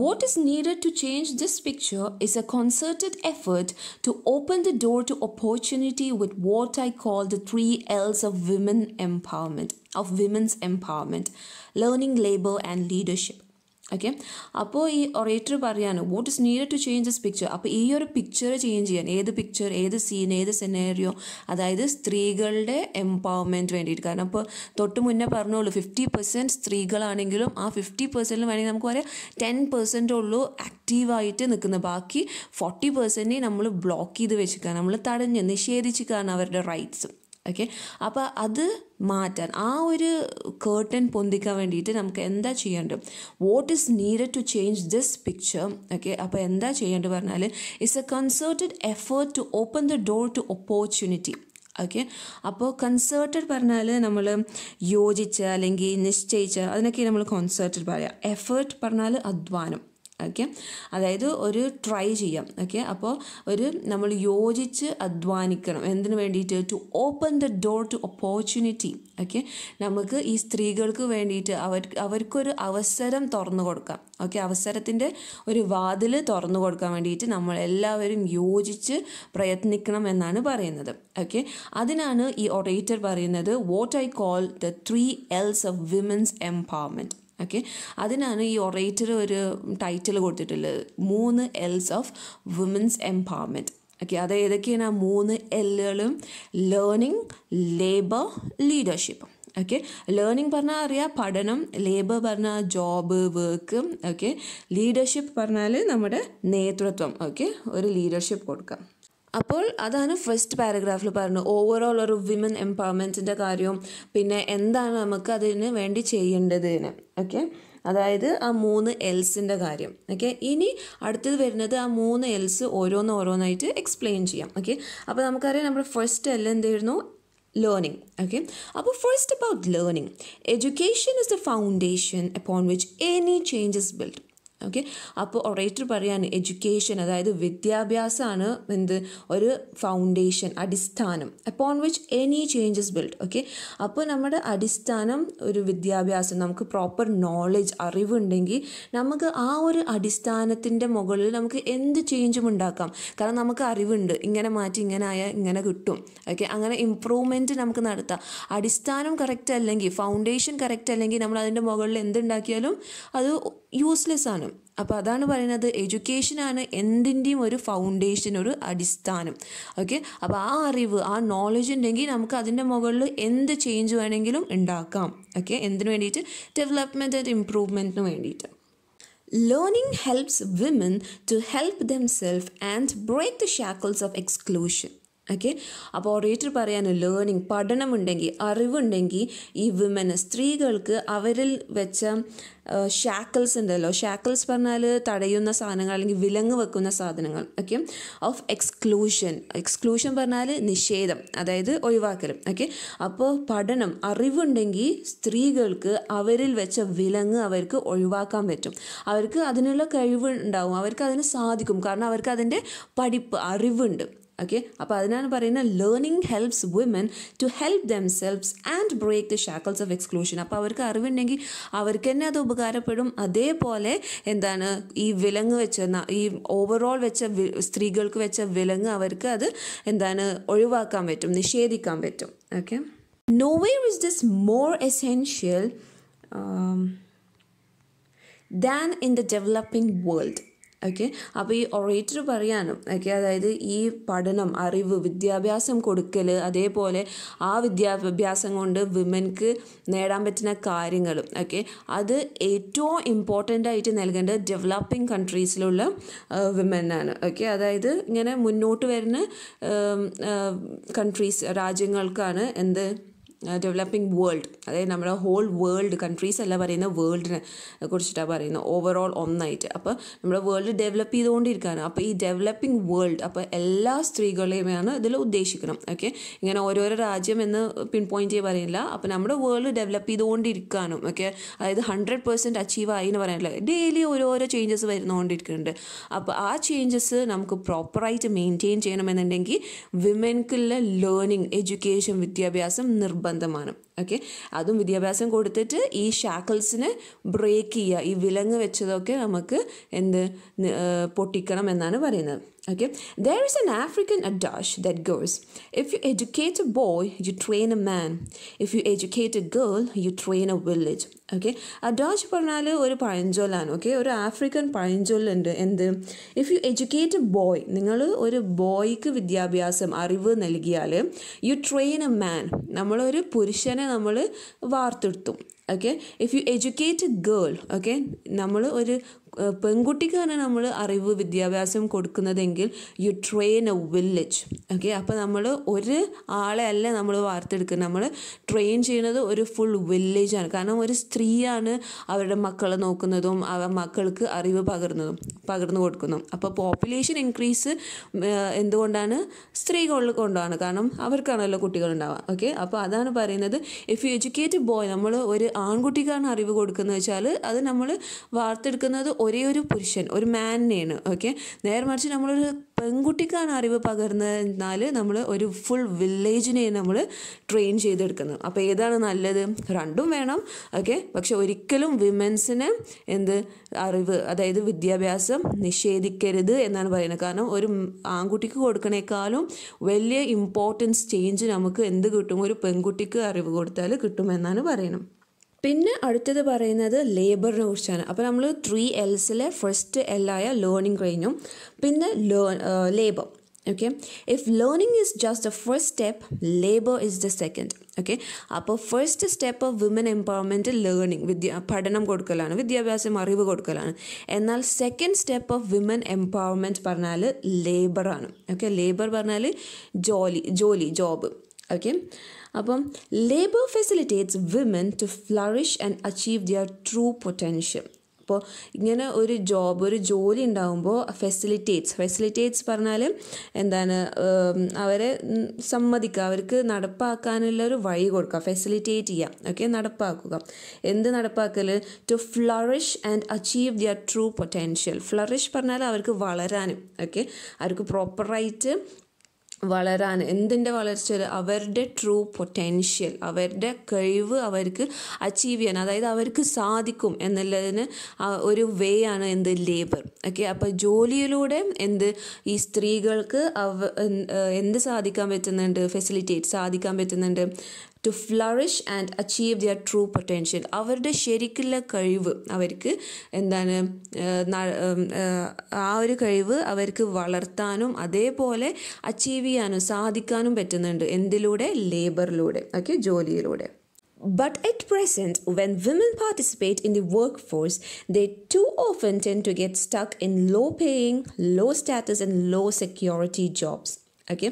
what is needed to change this picture is a concerted effort to open the door to opportunity with what I call the three L's of women empowerment, of women's empowerment, learning, labor, and leadership. Okay അപ്പോൾ ഈ orator പറയാനോ what is need to change this picture അപ്പോൾ ഈ ഒരു picture change ചെയ്യാൻ ഏത് picture ഏത് scene ഏത് സെനേറിയോ അതായത് സ്ത്രീകളുടെ എംപവർമെൻറ്റ് വേണ്ടിയിട്ട് കാരണം ഇപ്പോൾ തൊട്ട് മുന്നേ പറഞ്ഞോളൂ ഫിഫ്റ്റി പെർസെൻറ്റ് സ്ത്രീകളാണെങ്കിലും ആ ഫിഫ്റ്റി പെർസെൻറ്റിൽ വേണമെങ്കിൽ നമുക്ക് പറയാം ടെൻ പെർസെൻറ്റ് ഉള്ളൂ ആക്റ്റീവായിട്ട് നിൽക്കുന്നത് ബാക്കി ഫോർട്ടി പെർസെൻറ്റ് നമ്മൾ ബ്ലോക്ക് ചെയ്ത് വെച്ചിരിക്കുക നമ്മൾ തടഞ്ഞ് നിഷേധിച്ചിരിക്കുകയാണ് അവരുടെ റൈറ്റ്സ് ഓക്കെ അപ്പോൾ അത് മാറ്റാൻ ആ ഒരു കേർട്ടൻ പൊന്തിക്കാൻ വേണ്ടിയിട്ട് നമുക്ക് എന്താ ചെയ്യേണ്ടത് what is needed to change this picture okay അപ്പോൾ എന്താ ചെയ്യേണ്ടത് പറഞ്ഞാൽ it's a concerted effort to open the door to opportunity okay അപ്പോൾ കൺസേർട്ടഡ് പറഞ്ഞാൽ നമ്മൾ യോജിച്ച അല്ലെങ്കിൽ നിശ്ചയിച്ച അതിനൊക്കെ നമ്മൾ കൺസേർട്ടഡ് പറയാം എഫേർട്ട് പറഞ്ഞാൽ അധ്വാനം ഓക്കെ അതായത് ഒരു ട്രൈ ചെയ്യാം ഓക്കെ അപ്പോൾ ഒരു നമ്മൾ യോജിച്ച് അധ്വാനിക്കണം എന്തിനു വേണ്ടിയിട്ട് to open the door to opportunity okay നമുക്ക് ഈ സ്ത്രീകൾക്ക് വേണ്ടിയിട്ട് അവർ അവർക്കൊരു അവസരം തുറന്നു കൊടുക്കാം ഓക്കെ അവസരത്തിൻ്റെ ഒരു വാതിൽ തുറന്നു കൊടുക്കാൻ വേണ്ടിയിട്ട് നമ്മൾ എല്ലാവരും യോജിച്ച് പ്രയത്നിക്കണം എന്നാണ് പറയുന്നത് ഓക്കെ അതിനാണ് ഈ ഒറേറ്റർ പറയുന്നത് what I call the three Ls of women's empowerment okay അതിനാണ് ഈ ഒറേറ്റർ ഒരു ടൈറ്റിൽ കൊടുത്തിട്ടുള്ളത് മൂന്ന് Ls of women's empowerment okay അത് ഏതൊക്കെയാണ് ആ മൂന്ന് എല്ലുകളും learning labour leadership okay learning പറഞ്ഞാൽ അറിയാം പഠനം ലേബർ പറഞ്ഞാൽ ജോബ് വർക്ക് ഓക്കെ ലീഡർഷിപ്പ് പറഞ്ഞാൽ നമ്മുടെ നേതൃത്വം ഓക്കെ ഒരു ലീഡർഷിപ്പ് കൊടുക്കാം അപ്പോൾ അതാണ് ഫസ്റ്റ് പാരഗ്രാഫിൽ പറഞ്ഞത് ഓവറോൾ ഒരു വിമൻ എംപവർമെൻറ്റിൻ്റെ കാര്യവും പിന്നെ എന്താണ് നമുക്ക് അതിന് വേണ്ടി ചെയ്യേണ്ടതിന് ഓക്കെ അതായത് ആ മൂന്ന് എൽസിൻ്റെ കാര്യം ഓക്കെ ഇനി അടുത്തത് വരുന്നത് ആ മൂന്ന് എൽസ് ഓരോന്ന് ഓരോന്നായിട്ട് എക്സ്പ്ലെയിൻ ചെയ്യാം ഓക്കെ അപ്പോൾ നമുക്കറിയാം നമ്മുടെ ഫസ്റ്റ് എൽ എന്തായിരുന്നു ലേണിംഗ് ഓക്കെ അപ്പോൾ first about learning education is the foundation upon which any changes build okay അപ്പോൾ ഒറേറ്റർ പറയാണ് എഡ്യൂക്കേഷൻ അതായത് വിദ്യാഭ്യാസമാണ് എന്ത് ഒരു ഫൗണ്ടേഷൻ അടിസ്ഥാനം upon which any changes build okay അപ്പോൾ നമ്മുടെ അടിസ്ഥാനം ഒരു വിദ്യാഭ്യാസം നമുക്ക് പ്രോപ്പർ നോളജ് അറിവുണ്ടെങ്കിൽ നമുക്ക് ആ ഒരു അടിസ്ഥാനത്തിൻ്റെ മുകളിൽ നമുക്ക് എന്ത് ചേഞ്ചും ഉണ്ടാക്കാം കാരണം നമുക്ക് അറിവുണ്ട് ഇങ്ങനെ മാറ്റി ഇങ്ങനെ ആയാൽ ഇങ്ങനെ കിട്ടും ഓക്കെ അങ്ങനെ ഇമ്പ്രൂവ്മെൻറ്റ് നമുക്ക് നടത്താം അടിസ്ഥാനം കറക്റ്റ് അല്ലെങ്കിൽ ഫൗണ്ടേഷൻ കറക്റ്റ് അല്ലെങ്കിൽ നമ്മൾ അതിൻ്റെ മുകളിൽ എന്തുണ്ടാക്കിയാലും അത് യൂസ്ലെസ് ആണ് അപ്പോൾ അതാണ് പറയുന്നത് എഡ്യൂക്കേഷനാണ് എന്തിൻ്റെയും ഒരു ഫൗണ്ടേഷൻ ഒരു അടിസ്ഥാനം ഓക്കെ അപ്പോൾ ആ അറിവ് ആ നോളജ് ഉണ്ടെങ്കിൽ നമുക്ക് അതിൻ്റെ മുകളിൽ എന്ത് ചേഞ്ച് വേണമെങ്കിലും ഉണ്ടാക്കാം ഓക്കെ എന്തിനു വേണ്ടിയിട്ട് ഡെവലപ്മെൻറ്റ് ആൻഡ് ഇമ്പ്രൂവ്മെൻറ്റിന് വേണ്ടിയിട്ട് learning helps women to help self and break the shackles of exclusion okay അപ്പോൾ ഓറേറ്റർ പറയാൻ ലേണിംഗ് പഠനമുണ്ടെങ്കിൽ അറിവുണ്ടെങ്കിൽ ഈ വിമന് സ്ത്രീകൾക്ക് അവരിൽ വെച്ച ഷാക്കിൾസ് ഉണ്ടല്ലോ ഷാക്കിൾസ് പറഞ്ഞാൽ തടയുന്ന സാധനങ്ങൾ അല്ലെങ്കിൽ വിലങ്ങ് വെക്കുന്ന സാധനങ്ങൾ ഓക്കെ ഓഫ് എക്സ്ക്ലൂഷൻ എക്സ്ക്ലൂഷൻ പറഞ്ഞാൽ നിഷേധം അതായത് ഒഴിവാക്കലും ഓക്കെ അപ്പോൾ പഠനം അറിവുണ്ടെങ്കിൽ സ്ത്രീകൾക്ക് അവരിൽ വെച്ച വിലങ്ങ് അവർക്ക് ഒഴിവാക്കാൻ പറ്റും അവർക്ക് അതിനുള്ള കഴിവ് ഉണ്ടാവും അവർക്ക് അതിന് സാധിക്കും കാരണം അവർക്ക് അതിൻ്റെ പഠിപ്പ് അറിവുണ്ട് ഓക്കെ അപ്പോൾ അതിനാണ് പറയുന്നത് learning helps women to help selves and break the shackles of exclusion അപ്പോൾ അവർക്ക് അറിവുണ്ടെങ്കിൽ അവർക്ക് തന്നെ അത് ഉപകാരപ്പെടും അതേപോലെ എന്താണ് ഈ വിലങ്ങ് വെച്ച ഈ ഓവറോൾ വെച്ച സ്ത്രീകൾക്ക് വെച്ച വിലങ്ങ് അവർക്ക് അത് എന്താണ് ഒഴിവാക്കാൻ പറ്റും നിഷേധിക്കാൻ പറ്റും okay no way is this more essential than in the developing world okay അപ്പോൾ ഈ ഒറേറ്റർ പറയാനും ഓക്കെ അതായത് ഈ പഠനം അറിവ് വിദ്യാഭ്യാസം കൊടുക്കൽ അതേപോലെ ആ വിദ്യാഭ്യാസം കൊണ്ട് വിമൻക്ക് നേടാൻ പറ്റുന്ന കാര്യങ്ങൾ ഓക്കെ അത് ഏറ്റവും ഇമ്പോർട്ടൻ്റ് ആയിട്ട് നൽകേണ്ടത് ഡെവലപ്പിംഗ് കൺട്രീസിലുള്ള വിമനാണ് ഓക്കെ അതായത് ഇങ്ങനെ മുന്നോട്ട് വരുന്ന കൺട്രീസ് രാജ്യങ്ങൾക്കാണ് എന്ത് ഡെവലപ്പിംഗ് വേൾഡ് അതായത് നമ്മുടെ ഹോൾ വേൾഡ് കൺട്രീസ് അല്ല പറയുന്ന വേൾഡിനെ കുറിച്ചിട്ടാണ് പറയുന്നത് ഓവറോൾ ഒന്നായിട്ട് അപ്പോൾ നമ്മുടെ വേൾഡ് ഡെവലപ്പ് ചെയ്തുകൊണ്ടിരിക്കുകയാണ് അപ്പോൾ ഈ ഡെവലപ്പിംഗ് വേൾഡ് അപ്പോൾ എല്ലാ സ്ത്രീകളെയുമാണ് ഇതിൽ ഉദ്ദേശിക്കണം ഓക്കെ ഇങ്ങനെ ഓരോരോ രാജ്യം എന്ന് പിൻ പോയിന്റ് ചെയ്യാൻ പറയുന്നില്ല അപ്പോൾ നമ്മുടെ വേൾഡ് ഡെവലപ്പ് ചെയ്തുകൊണ്ടിരിക്കാനും ഓക്കെ അതായത് ഹൺഡ്രഡ് പെർസെൻറ്റ് അച്ചീവ് ആയി എന്ന് പറയാനില്ല ഡെയിലി ഓരോരോ ചേഞ്ചസ് വരുന്നുകൊണ്ടിരിക്കുന്നുണ്ട് അപ്പോൾ ആ ചേഞ്ചസ് നമുക്ക് പ്രോപ്പറായിട്ട് മെയിൻറ്റെയിൻ ചെയ്യണമെന്നുണ്ടെങ്കിൽ വിമൻക്കുള്ള ലേണിംഗ് എഡ്യൂക്കേഷൻ വിദ്യാഭ്യാസം നിർബന്ധം നിർബന്ധമാണ് ഓക്കെ അതും വിദ്യാഭ്യാസം കൊടുത്തിട്ട് ഈ ഷാക്കിൾസിനെ ബ്രേക്ക് ചെയ്യുക ഈ വിലങ്ങ് വെച്ചതൊക്കെ നമുക്ക് എന്ത് പൊട്ടിക്കണം എന്നാണ് പറയുന്നത് Okay, there is an African adage that goes If you educate a boy, you train a man. If you educate a girl, you train a village. Okay adage പറഞ്ഞാൽ ഒരു പഴഞ്ചൊല്ലാണ് ഓക്കെ ഒരു ആഫ്രിക്കൻ പഴഞ്ചൊല്ലുണ്ട് എന്ത് if you educate a boy നിങ്ങൾ ഒരു ബോയ്ക്ക് വിദ്യാഭ്യാസം അറിവ് നൽകിയാൽ യു ട്രെയിൻ എ മാൻ നമ്മളൊരു പുരുഷനെ നമ്മൾ വാർത്തെടുത്തും okay if you educate girl okay നമ്മൾ ഒരു തന്നെ നമ്മൾ അറിവ് വിദ്യാഭ്യാസം കൊടുക്കുന്നതെങ്കിൽ you train a village okay അപ്പോൾ നമ്മൾ ഒരു ആളെ അല്ല നമ്മൾ വാർത്തെടുക്കുന്നത് നമ്മൾ ട്രെയിൻ ചെയ്യുന്നത് ഒരു ഫുൾ വില്ലേജാണ് കാരണം ഒരു സ്ത്രീയാണ് അവരുടെ മക്കളെ നോക്കുന്നതും അവ മക്കൾക്ക് അറിവ് പകർന്നതും പകർന്നു കൊടുക്കുന്നതും അപ്പോൾ പോപ്പുലേഷൻ ഇൻക്രീസ് എന്തുകൊണ്ടാണ് സ്ത്രീകൾ കൊണ്ടാണ് കാരണം അവർക്കാണല്ലോ കുട്ടികളുണ്ടാവുക ഓക്കെ അപ്പോൾ അതാണ് പറയുന്നത് ഇഫ് യു എഡ്യൂക്കേറ്റഡ് ബോയ് നമ്മൾ ഒരു ആൺകുട്ടിക്കാണ് അറിവ് കൊടുക്കുന്നത് വെച്ചാൽ അത് നമ്മൾ വാർത്തെടുക്കുന്നത് ഒരേ ഒരു പുരുഷൻ ഒരു മാനിനെയാണ് ഓക്കെ നേരെ മറിച്ച് നമ്മളൊരു പെൺകുട്ടിക്കാണ് അറിവ് പകർന്നാൽ നമ്മൾ ഒരു ഫുൾ വില്ലേജിനെ നമ്മൾ ട്രെയിൻ ചെയ്തെടുക്കുന്നത് അപ്പോൾ ഏതാണ് നല്ലത് രണ്ടും വേണം ഓക്കെ പക്ഷെ ഒരിക്കലും വിമൻസിന് എന്ത് അറിവ് അതായത് വിദ്യാഭ്യാസം നിഷേധിക്കരുത് എന്നാണ് പറയുന്നത് കാരണം ഒരു ആൺകുട്ടിക്ക് കൊടുക്കണേക്കാളും വലിയ ഇമ്പോർട്ടൻസ് ചേഞ്ച് നമുക്ക് എന്ത് കിട്ടും ഒരു പെൺകുട്ടിക്ക് അറിവ് കൊടുത്താൽ കിട്ടുമെന്നാണ് പറയുന്നത് പിന്നെ അടുത്തത് പറയുന്നത് ലേബറിനെ കുറിച്ചാണ് അപ്പോൾ നമ്മൾ ത്രീ എൽസിലെ ഫസ്റ്റ് എൽ ആയ ലേണിംഗ് കഴിഞ്ഞു പിന്നെ ലേ labour okay if learning is just the first step labour is the second okay അപ്പോൾ first step of women empowerment learning വിദ്യ പഠനം കൊടുക്കലാണ് വിദ്യാഭ്യാസം അറിവ് കൊടുക്കലാണ് എന്നാൽ second step of women empowerment പറഞ്ഞാൽ ലേബറാണ് ഓക്കെ ലേബർ പറഞ്ഞാൽ ജോലി ജോലി ജോബ് ഓക്കെ അപ്പം labour facilitates women to flourish and achieve their true potential അപ്പോൾ ഇങ്ങനെ ഒരു ജോബ് ഒരു ജോലി ഉണ്ടാകുമ്പോൾ ഫെസിലിറ്റേറ്റ്സ് ഫെസിലിറ്റേറ്റ്സ് പറഞ്ഞാൽ എന്താണ് അവരെ സമ്മതിക്കുക അവർക്ക് നടപ്പാക്കാനുള്ള ഒരു വഴി കൊടുക്കുക ഫെസിലിറ്റേറ്റ് ചെയ്യുക ഓക്കെ നടപ്പാക്കുക എന്ത് നടപ്പാക്കൽ to flourish and achieve their true potential flourish പറഞ്ഞാൽ അവർക്ക് വളരാനും ഓക്കെ അവർക്ക് പ്രോപ്പറായിട്ട് വളരാൻ എന്തിൻ്റെ വളർച്ച അവരുടെ ട്രൂ പൊട്ടൻഷ്യൽ അവരുടെ കഴിവ് അവർക്ക് അച്ചീവ് ചെയ്യാൻ അതായത് അവർക്ക് സാധിക്കും എന്നുള്ളതിന് ഒരു വേ ആണ് എന്ത് ലേബർ ഓക്കെ അപ്പോൾ ജോലിയിലൂടെ എന്ത് ഈ സ്ത്രീകൾക്ക് അവ എന്ത് സാധിക്കാൻ പറ്റുന്നുണ്ട് ഫെസിലിറ്റേറ്റ് സാധിക്കാൻ പറ്റുന്നുണ്ട് to flourish and achieve their true potential അവരുടെ ശരിക്കുള്ള കഴിവ് അവർക്ക് എന്താണ് ആ ഒരു കഴിവ് അവർക്ക് വളർത്താനും അതേപോലെ അച്ചീവ് ചെയ്യാനും സാധിക്കാനും പറ്റുന്നുണ്ട് എന്തിലൂടെ ലേബറിലൂടെ ഓക്കെ ജോലിയിലൂടെ But at present, when women participate in the workforce, they too often tend to get stuck in low paying, low status, and low security jobs. Okay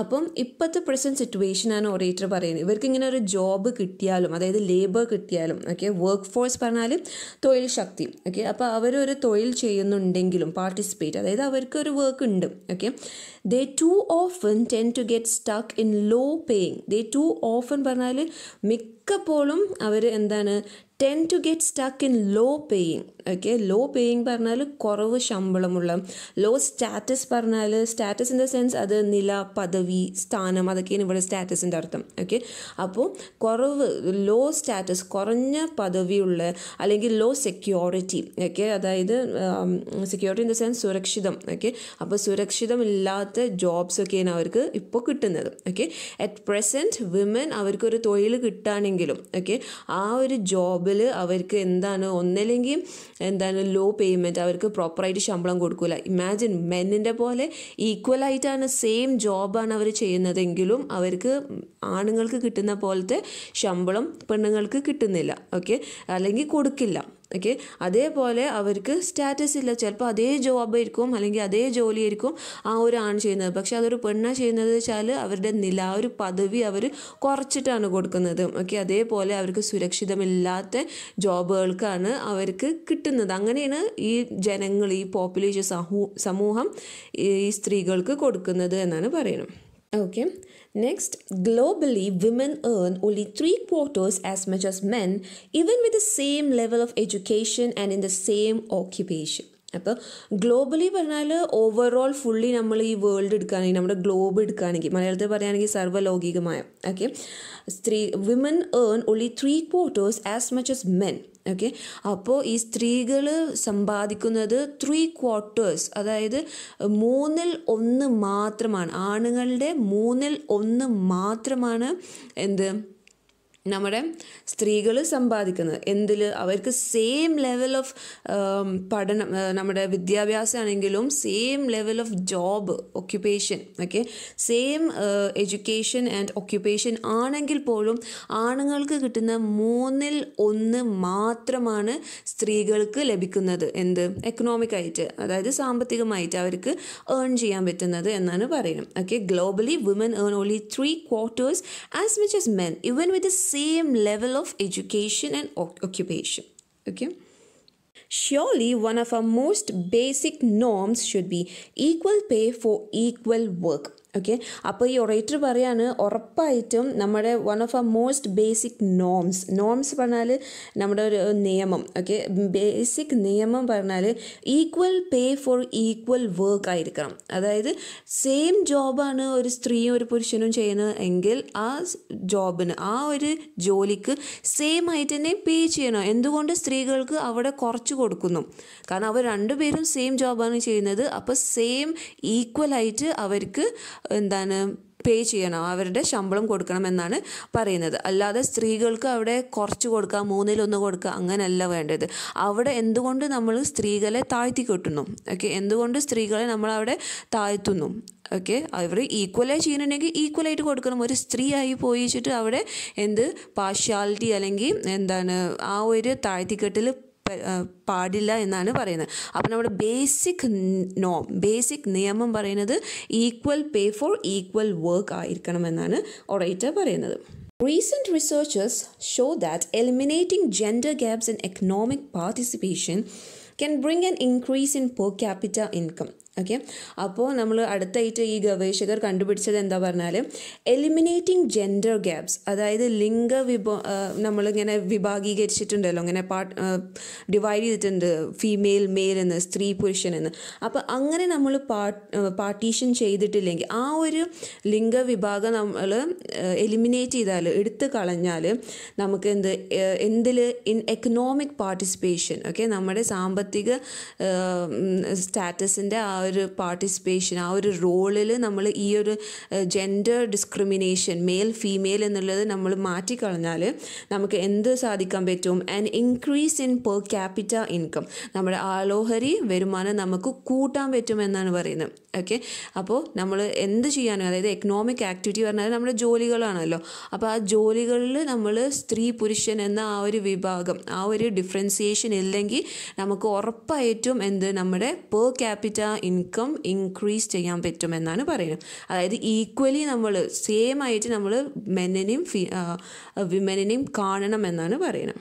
അപ്പം ഇപ്പോഴത്തെ പ്രസൻറ്റ് സിറ്റുവേഷനാണ് ഓറേറ്റർ പറയുന്നത് ഇവർക്ക് ഇങ്ങനെ ഒരു ജോബ് കിട്ടിയാലും അതായത് ലേബർ കിട്ടിയാലും ഓക്കെ വർക്ക് ഫോഴ്സ് പറഞ്ഞാൽ തൊഴിൽ ശക്തി ഓക്കെ അപ്പോൾ അവരൊരു തൊഴിൽ ചെയ്യുന്നുണ്ടെങ്കിലും പാർട്ടിസിപ്പേറ്റ് അതായത് അവർക്ക് ഒരു വർക്ക് ഉണ്ട് okay they too often tend to get stuck in low paying they too often പറഞ്ഞാൽ മിക്കപ്പോഴും അവർ എന്താണ് tend to get stuck in low paying okay low paying പറഞ്ഞാൽ കുറവ് ശമ്പളമുള്ള ലോ സ്റ്റാറ്റസ് പറഞ്ഞാൽ സ്റ്റാറ്റസ് ഇൻ ദ സെൻസ് അത് നില പദവി സ്ഥാനം അതൊക്കെയാണ് ഇവിടെ സ്റ്റാറ്റസിൻ്റെ അർത്ഥം ഓക്കെ അപ്പോൾ കുറവ് ലോ സ്റ്റാറ്റസ് കുറഞ്ഞ പദവിയുള്ള അല്ലെങ്കിൽ ലോ സെക്യൂരിറ്റി ഓക്കെ അതായത് സെക്യൂരിറ്റി ഇൻ ദ സെൻസ് സുരക്ഷിതം ഓക്കെ അപ്പോൾ സുരക്ഷിതം ഇല്ലാത്ത സുരക്ഷിതമില്ലാത്ത ജോബ്സൊക്കെയാണ് അവർക്ക് ഇപ്പോൾ കിട്ടുന്നത് ഓക്കെ അറ്റ് പ്രസൻറ്റ് വിമൻ അവർക്കൊരു തൊഴിൽ കിട്ടുകയാണെങ്കിലും ഓക്കെ ആ ഒരു ജോബ് മുമ്പിൽ അവർക്ക് എന്താണ് ഒന്നല്ലെങ്കിൽ എന്താണ് ലോ പേയ്മെൻറ്റ് അവർക്ക് പ്രോപ്പറായിട്ട് ശമ്പളം കൊടുക്കില്ല ഇമാജിൻ മെന്നിൻ്റെ പോലെ ഈക്വലായിട്ടാണ് സെയിം ജോബാണ് അവർ ചെയ്യുന്നതെങ്കിലും അവർക്ക് ആണുങ്ങൾക്ക് കിട്ടുന്ന പോലത്തെ ശമ്പളം പെണ്ണുങ്ങൾക്ക് കിട്ടുന്നില്ല ഓക്കെ അല്ലെങ്കിൽ കൊടുക്കില്ല ഓക്കെ അതേപോലെ അവർക്ക് സ്റ്റാറ്റസ് ഇല്ല ചിലപ്പോൾ അതേ ജോബ് ആയിരിക്കും അല്ലെങ്കിൽ അതേ ജോലി ആയിരിക്കും ആ ഒരു ആൺ ചെയ്യുന്നത് പക്ഷെ അതൊരു പെണ്ണാണ് ചെയ്യുന്നത് വെച്ചാൽ അവരുടെ നില ആ ഒരു പദവി അവർ കുറച്ചിട്ടാണ് കൊടുക്കുന്നത് ഓക്കെ അതേപോലെ അവർക്ക് സുരക്ഷിതമില്ലാത്ത ജോബുകൾക്കാണ് അവർക്ക് കിട്ടുന്നത് അങ്ങനെയാണ് ഈ ജനങ്ങൾ ഈ പോപ്പുലേഷൻ സമൂഹം ഈ സ്ത്രീകൾക്ക് കൊടുക്കുന്നത് എന്നാണ് പറയുന്നത് Okay, next, globally, women earn only three quarters as much as men, even with the same level of education and in the same occupation. അപ്പോൾ ഗ്ലോബലി പറഞ്ഞാൽ ഓവറോൾ ഫുള്ളി നമ്മൾ ഈ വേൾഡ് എടുക്കുകയാണെങ്കിൽ നമ്മുടെ ഗ്ലോബ് എടുക്കുകയാണെങ്കിൽ മലയാളത്തിൽ പറയുകയാണെങ്കിൽ സർവ്വലൗകികമായ ഓക്കെ സ്ത്രീ women earn only three quarters as much as men okay അപ്പോൾ ഈ സ്ത്രീകൾ സമ്പാദിക്കുന്നത് ത്രീ ക്വാർട്ടേഴ്സ് അതായത് മൂന്നിൽ ഒന്ന് മാത്രമാണ് ആണുങ്ങളുടെ മൂന്നിൽ ഒന്ന് മാത്രമാണ് എന്ത് നമ്മുടെ സ്ത്രീകൾ സമ്പാദിക്കുന്നത് എന്തിൽ അവർക്ക് സെയിം ലെവൽ ഓഫ് പഠനം നമ്മുടെ വിദ്യാഭ്യാസമാണെങ്കിലും same level of job occupation okay same education and occupation ആണെങ്കിൽ പോലും ആണുങ്ങൾക്ക് കിട്ടുന്ന മൂന്നിൽ ഒന്ന് മാത്രമാണ് സ്ത്രീകൾക്ക് ലഭിക്കുന്നത് എന്ത് ആയിട്ട് അതായത് സാമ്പത്തികമായിട്ട് അവർക്ക് ഏൺ ചെയ്യാൻ പറ്റുന്നത് എന്നാണ് പറയുന്നത് okay globally women earn only three quarters as much as men even with same level of education and occupation. Okay. Surely, one of our most basic norms should be equal pay for equal work. Okay അപ്പോൾ ഈ orator പറയാണ് ഉറപ്പായിട്ടും നമ്മുടെ one of ആ most basic norms norms പറഞ്ഞാൽ നമ്മുടെ ഒരു നിയമം ഓക്കെ ബേസിക് നിയമം പറഞ്ഞാൽ equal pay for equal work ആയിരിക്കണം അതായത് സെയിം ജോബാണ് ഒരു സ്ത്രീയും ഒരു പുരുഷനും ചെയ്യുന്നത് എങ്കിൽ ആ ജോബിന് ആ ഒരു ജോലിക്ക് സെയിം ആയിട്ട് തന്നെ പേ ചെയ്യണം എന്തുകൊണ്ട് സ്ത്രീകൾക്ക് അവിടെ കുറച്ച് കൊടുക്കുന്നു കാരണം അവർ രണ്ടുപേരും സെയിം ജോബാണ് ചെയ്യുന്നത് അപ്പോൾ സെയിം ഈക്വലായിട്ട് അവർക്ക് എന്താണ് പേ ചെയ്യണം അവരുടെ ശമ്പളം കൊടുക്കണം എന്നാണ് പറയുന്നത് അല്ലാതെ സ്ത്രീകൾക്ക് അവിടെ കുറച്ച് കൊടുക്കുക മൂന്നിലൊന്ന് കൊടുക്കുക അങ്ങനെയല്ല വേണ്ടത് അവിടെ എന്തുകൊണ്ട് നമ്മൾ സ്ത്രീകളെ താഴ്ത്തി കെട്ടുന്നു ഓക്കെ എന്തുകൊണ്ട് സ്ത്രീകളെ നമ്മൾ അവിടെ താഴ്ത്തുന്നു ഓക്കെ അവർ ഈക്വലായി ചെയ്യണമെങ്കിൽ ഈക്വലായിട്ട് കൊടുക്കണം ഒരു സ്ത്രീ ആയി പോയിച്ചിട്ട് അവിടെ എന്ത് പാർഷ്യാലിറ്റി അല്ലെങ്കിൽ എന്താണ് ആ ഒരു താഴ്ത്തിക്കെട്ടിൽ പാടില്ല എന്നാണ് പറയുന്നത് അപ്പോൾ നമ്മുടെ ബേസിക് നോം ബേസിക് നിയമം പറയുന്നത് equal pay for equal work ആയിരിക്കണം എന്നാണ് ഒറേറ്റർ പറയുന്നത് recent researchers show that eliminating gender gaps in economic participation can bring an increase in per capita income okay അപ്പോൾ നമ്മൾ അടുത്തായിട്ട് ഈ ഗവേഷകർ കണ്ടുപിടിച്ചത് എന്താ പറഞ്ഞാൽ എലിമിനേറ്റിംഗ് ജെൻഡർ ഗ്യാപ്സ് അതായത് ലിംഗ വിഭ നമ്മളിങ്ങനെ വിഭാഗീകരിച്ചിട്ടുണ്ടല്ലോ ഇങ്ങനെ പാർട്ട് ഡിവൈഡ് ചെയ്തിട്ടുണ്ട് ഫീമെയിൽ മെയിൽ എന്ന് സ്ത്രീ പുരുഷൻ എന്ന് അപ്പോൾ അങ്ങനെ നമ്മൾ പാർട്ടീഷൻ ചെയ്തിട്ടില്ലെങ്കിൽ ആ ഒരു ലിംഗ വിഭാഗം നമ്മൾ എലിമിനേറ്റ് ചെയ്താൽ എടുത്തു കളഞ്ഞാൽ നമുക്ക് എന്ത് എന്തിൽ ഇൻ എക്കണോമിക് പാർട്ടിസിപ്പേഷൻ ഓക്കെ നമ്മുടെ സാമ്പത്തിക സ്റ്റാറ്റസിൻ്റെ ആ ആ ഒരു പാർട്ടിസിപ്പേഷൻ ആ ഒരു റോളിൽ നമ്മൾ ഈ ഒരു ജെൻഡർ ഡിസ്ക്രിമിനേഷൻ മെയിൽ ഫീമെയിൽ എന്നുള്ളത് നമ്മൾ മാറ്റിക്കളഞ്ഞാൽ നമുക്ക് എന്ത് സാധിക്കാൻ പറ്റും and increase in per capita income നമ്മുടെ ആലോഹരി വരുമാനം നമുക്ക് കൂട്ടാൻ എന്നാണ് പറയുന്നത് ഓക്കെ അപ്പോൾ നമ്മൾ എന്ത് ചെയ്യാനും അതായത് എക്കണോമിക് ആക്ടിവിറ്റി പറഞ്ഞാൽ നമ്മുടെ ജോലികളാണല്ലോ അപ്പോൾ ആ ജോലികളിൽ നമ്മൾ സ്ത്രീ പുരുഷൻ എന്ന ആ ഒരു വിഭാഗം ആ ഒരു ഡിഫറൻസിയേഷൻ ഇല്ലെങ്കിൽ നമുക്ക് ഉറപ്പായിട്ടും എന്ത് നമ്മുടെ പെർ ക്യാപിറ്റ ഇൻകം ഇൻക്രീസ് ചെയ്യാൻ പറ്റുമെന്നാണ് പറയുന്നത് അതായത് ഈക്വലി നമ്മൾ സെയിം ആയിട്ട് നമ്മൾ മെനനെയും വിമെനിനെയും കാണണമെന്നാണ് പറയുന്നത്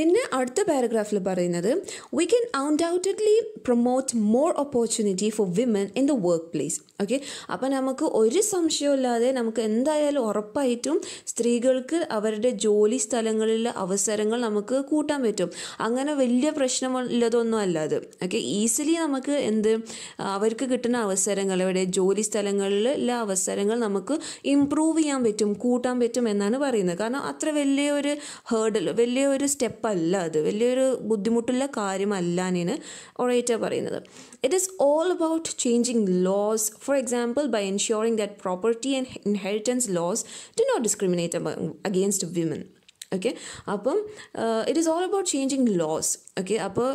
പിന്നെ അടുത്ത പാരഗ്രാഫിൽ പറയുന്നത് we can undoubtedly promote more opportunity for women in the workplace okay അപ്പം നമുക്ക് ഒരു സംശയമില്ലാതെ നമുക്ക് എന്തായാലും ഉറപ്പായിട്ടും സ്ത്രീകൾക്ക് അവരുടെ ജോലി സ്ഥലങ്ങളിലെ അവസരങ്ങൾ നമുക്ക് കൂട്ടാൻ പറ്റും അങ്ങനെ വലിയ പ്രശ്നമുള്ളതൊന്നും അല്ലാതെ ഓക്കെ ഈസിലി നമുക്ക് എന്ത് അവർക്ക് കിട്ടുന്ന അവസരങ്ങൾ അവരുടെ ജോലി സ്ഥലങ്ങളിലെ അവസരങ്ങൾ നമുക്ക് ഇമ്പ്രൂവ് ചെയ്യാൻ പറ്റും കൂട്ടാൻ പറ്റും എന്നാണ് പറയുന്നത് കാരണം അത്ര വലിയൊരു ഹേർഡൽ വലിയൊരു സ്റ്റെപ്പ് എളുപ്പമല്ല അത് വലിയൊരു ബുദ്ധിമുട്ടുള്ള കാര്യമല്ല എന്നാണ് ഒറേറ്റ പറയുന്നത് it is all about changing laws for example by ensuring that property and inheritance laws do not discriminate against women okay അപ്പം it is all about changing laws okay അപ്പോൾ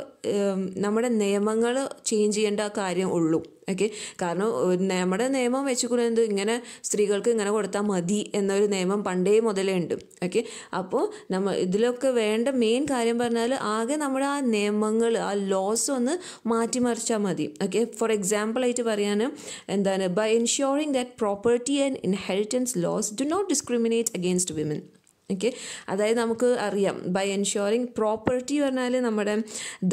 നമ്മുടെ നിയമങ്ങൾ ചേഞ്ച് ചെയ്യേണ്ട കാര്യം ഉള്ളൂ ഓക്കെ കാരണം നമ്മുടെ നിയമം വെച്ചുകൊള്ളുന്നത് ഇങ്ങനെ സ്ത്രീകൾക്ക് ഇങ്ങനെ കൊടുത്താൽ മതി എന്നൊരു നിയമം പണ്ടേ മുതലേ ഉണ്ട് ഓക്കെ അപ്പോൾ നമ്മൾ ഇതിലൊക്കെ വേണ്ട മെയിൻ കാര്യം പറഞ്ഞാൽ ആകെ നമ്മുടെ ആ നിയമങ്ങൾ ആ ലോസ് ഒന്ന് മാറ്റിമറിച്ചാൽ മതി ഓക്കെ ഫോർ എക്സാമ്പിൾ ആയിട്ട് പറയാൻ എന്താണ് by ensuring that property and inheritance laws do not discriminate against women okay അതായത് നമുക്ക് അറിയാം ബൈ എൻഷുറിങ് പ്രോപ്പർട്ടി പറഞ്ഞാൽ നമ്മുടെ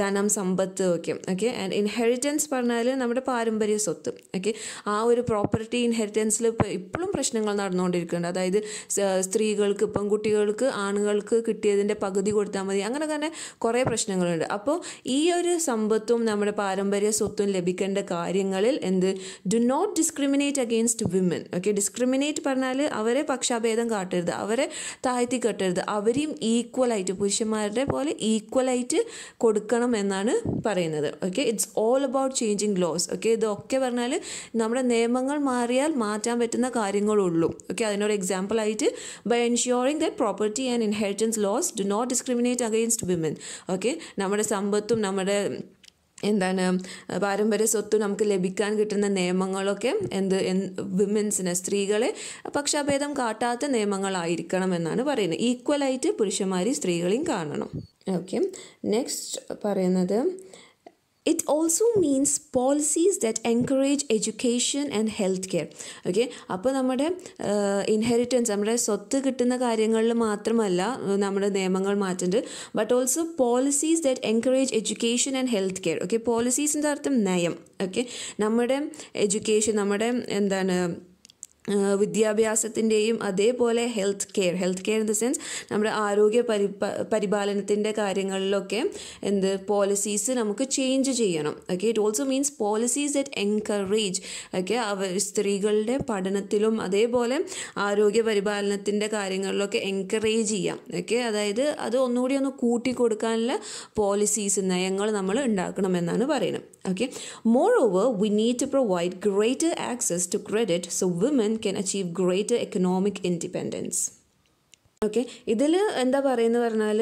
ധനം സമ്പത്ത് ഒക്കെ ഓക്കെ ആൻഡ് ഇൻഹെറിറ്റൻസ് പറഞ്ഞാൽ നമ്മുടെ പാരമ്പര്യ സ്വത്ത് ഓക്കെ ആ ഒരു പ്രോപ്പർട്ടി ഇൻഹെറിറ്റൻസിൽ ഇപ്പോൾ ഇപ്പോഴും പ്രശ്നങ്ങൾ നടന്നുകൊണ്ടിരിക്കുന്നുണ്ട് അതായത് സ്ത്രീകൾക്ക് ഇപ്പം കുട്ടികൾക്ക് ആണുങ്ങൾക്ക് കിട്ടിയതിൻ്റെ പകുതി കൊടുത്താൽ മതി അങ്ങനെ തന്നെ കുറേ പ്രശ്നങ്ങളുണ്ട് അപ്പോൾ ഈ ഒരു സമ്പത്തും നമ്മുടെ പാരമ്പര്യ സ്വത്തും ലഭിക്കേണ്ട കാര്യങ്ങളിൽ എന്ത് do not discriminate against women okay discriminate പറഞ്ഞാൽ അവരെ പക്ഷാഭേദം കാട്ടരുത് അവരെ താഴ് താഴ്ത്തി കെട്ടരുത് അവരെയും ഈക്വലായിട്ട് പുരുഷന്മാരുടെ പോലെ ഈക്വലായിട്ട് കൊടുക്കണം എന്നാണ് പറയുന്നത് okay it's all about changing laws okay ഇതൊക്കെ പറഞ്ഞാൽ നമ്മുടെ നിയമങ്ങൾ മാറിയാൽ മാറ്റാൻ പറ്റുന്ന കാര്യങ്ങളുള്ളൂ ഓക്കെ അതിനൊരു എക്സാമ്പിളായിട്ട് by ensuring the property and inheritance laws do not discriminate against women okay നമ്മുടെ സമ്പത്തും നമ്മുടെ എന്താണ് പാരമ്പര്യ സ്വത്ത് നമുക്ക് ലഭിക്കാൻ കിട്ടുന്ന നിയമങ്ങളൊക്കെ എന്ത് വിമൻസിന് സ്ത്രീകളെ പക്ഷാഭേദം കാട്ടാത്ത നിയമങ്ങളായിരിക്കണം എന്നാണ് പറയുന്നത് ഈക്വലായിട്ട് പുരുഷന്മാരെയും സ്ത്രീകളെയും കാണണം ഓക്കെ നെക്സ്റ്റ് പറയുന്നത് it also means policies that encourage education and health care okay അപ്പോൾ നമ്മുടെ ഇൻഹെറിറ്റൻസ് നമ്മുടെ സ്വത്ത് കിട്ടുന്ന കാര്യങ്ങളിൽ മാത്രമല്ല നമ്മുടെ നിയമങ്ങൾ മാറ്റുന്നത് but also policies that encourage education and health care okay പോളിസീസിൻ്റെ അർത്ഥം നയം ഓക്കെ നമ്മുടെ എഡ്യൂക്കേഷൻ നമ്മുടെ എന്താണ് വിദ്യാഭ്യാസത്തിൻ്റെയും അതേപോലെ health care health care in the sense നമ്മുടെ ആരോഗ്യ പരിപ പരിപാലനത്തിൻ്റെ കാര്യങ്ങളിലൊക്കെ എന്ത് പോളിസീസ് നമുക്ക് ചേഞ്ച് ചെയ്യണം okay it also means policies that encourage okay അവർ സ്ത്രീകളുടെ പഠനത്തിലും അതേപോലെ ആരോഗ്യ പരിപാലനത്തിൻ്റെ കാര്യങ്ങളിലൊക്കെ എൻകറേജ് ചെയ്യാം ഓക്കെ അതായത് അത് ഒന്നുകൂടി ഒന്ന് കൂട്ടി കൊടുക്കാനുള്ള പോളിസീസ് നയങ്ങൾ നമ്മൾ ഉണ്ടാക്കണമെന്നാണ് പറയുന്നത് okay moreover we need to provide greater access to credit so women women can achieve greater economic independence. Okay ഇതിൽ എന്താ പറയുന്നത് പറഞ്ഞാൽ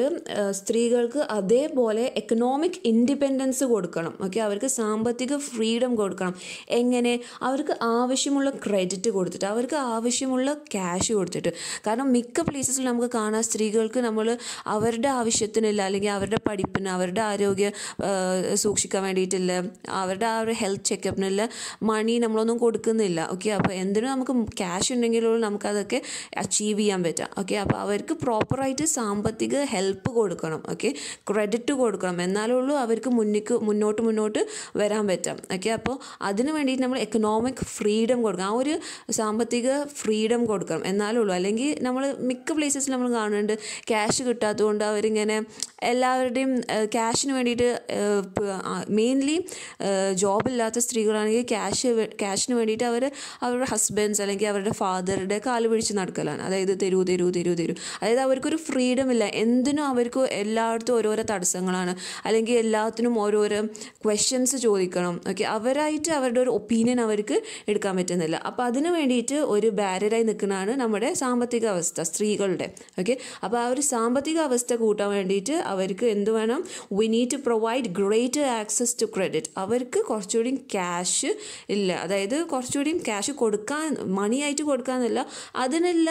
സ്ത്രീകൾക്ക് അതേപോലെ എക്കണോമിക് ഇൻഡിപെൻഡൻസ് കൊടുക്കണം ഓക്കെ അവർക്ക് സാമ്പത്തിക ഫ്രീഡം കൊടുക്കണം എങ്ങനെ അവർക്ക് ആവശ്യമുള്ള ക്രെഡിറ്റ് കൊടുത്തിട്ട് അവർക്ക് ആവശ്യമുള്ള ക്യാഷ് കൊടുത്തിട്ട് കാരണം മിക്ക പ്ലേസസിൽ നമുക്ക് കാണാം സ്ത്രീകൾക്ക് നമ്മൾ അവരുടെ ആവശ്യത്തിനില്ല അല്ലെങ്കിൽ അവരുടെ പഠിപ്പിന് അവരുടെ ആരോഗ്യം സൂക്ഷിക്കാൻ വേണ്ടിയിട്ടില്ല അവരുടെ ആ ഒരു ഹെൽത്ത് ചെക്കപ്പിനില്ല മണി നമ്മളൊന്നും കൊടുക്കുന്നില്ല ഓക്കെ അപ്പോൾ എന്തിനും നമുക്ക് ക്യാഷ് ഉണ്ടെങ്കിലും നമുക്കതൊക്കെ അച്ചീവ് ചെയ്യാൻ പറ്റാം ഓക്കെ അപ്പോൾ അവർക്ക് പ്രോപ്പറായിട്ട് സാമ്പത്തിക ഹെൽപ്പ് കൊടുക്കണം ഓക്കെ ക്രെഡിറ്റ് കൊടുക്കണം ഉള്ളൂ അവർക്ക് മുന്നിക്ക് മുന്നോട്ട് മുന്നോട്ട് വരാൻ പറ്റാം ഓക്കെ അപ്പോൾ അതിന് വേണ്ടിയിട്ട് നമ്മൾ എക്കണോമിക് ഫ്രീഡം കൊടുക്കണം ആ ഒരു സാമ്പത്തിക ഫ്രീഡം കൊടുക്കണം ഉള്ളൂ അല്ലെങ്കിൽ നമ്മൾ മിക്ക പ്ലേസസിൽ നമ്മൾ കാണുന്നുണ്ട് ക്യാഷ് കിട്ടാത്തതുകൊണ്ട് അവരിങ്ങനെ എല്ലാവരുടെയും ക്യാഷിന് വേണ്ടിയിട്ട് മെയിൻലി ജോബില്ലാത്ത സ്ത്രീകളാണെങ്കിൽ ക്യാഷ് ക്യാഷിന് വേണ്ടിയിട്ട് അവർ അവരുടെ ഹസ്ബൻഡ്സ് അല്ലെങ്കിൽ അവരുടെ ഫാദറുടെ കാല് പിടിച്ച് നടക്കലാണ് അതായത് തരൂ തരൂ തരൂ തരൂ അതായത് അവർക്കൊരു ഫ്രീഡം ഇല്ല എന്തിനും അവർക്ക് എല്ലായിടത്തും ഓരോരോ തടസ്സങ്ങളാണ് അല്ലെങ്കിൽ എല്ലാത്തിനും ഓരോരോ ക്വസ്റ്റ്യൻസ് ചോദിക്കണം ഓക്കെ അവരായിട്ട് അവരുടെ ഒരു ഒപ്പീനിയൻ അവർക്ക് എടുക്കാൻ പറ്റുന്നില്ല അപ്പോൾ അതിന് വേണ്ടിയിട്ട് ഒരു ബാരിയറായി നിൽക്കുന്നതാണ് നമ്മുടെ സാമ്പത്തിക അവസ്ഥ സ്ത്രീകളുടെ ഓക്കെ അപ്പോൾ ആ ഒരു സാമ്പത്തിക അവസ്ഥ കൂട്ടാൻ വേണ്ടിയിട്ട് അവർക്ക് എന്ത് വേണം we need to provide greater access to credit അവർക്ക് കുറച്ചുകൂടി ക്യാഷ് ഇല്ല അതായത് കുറച്ചുകൂടി ക്യാഷ് കൊടുക്കാൻ മണിയായിട്ട് കൊടുക്കാനല്ല അതിനുള്ള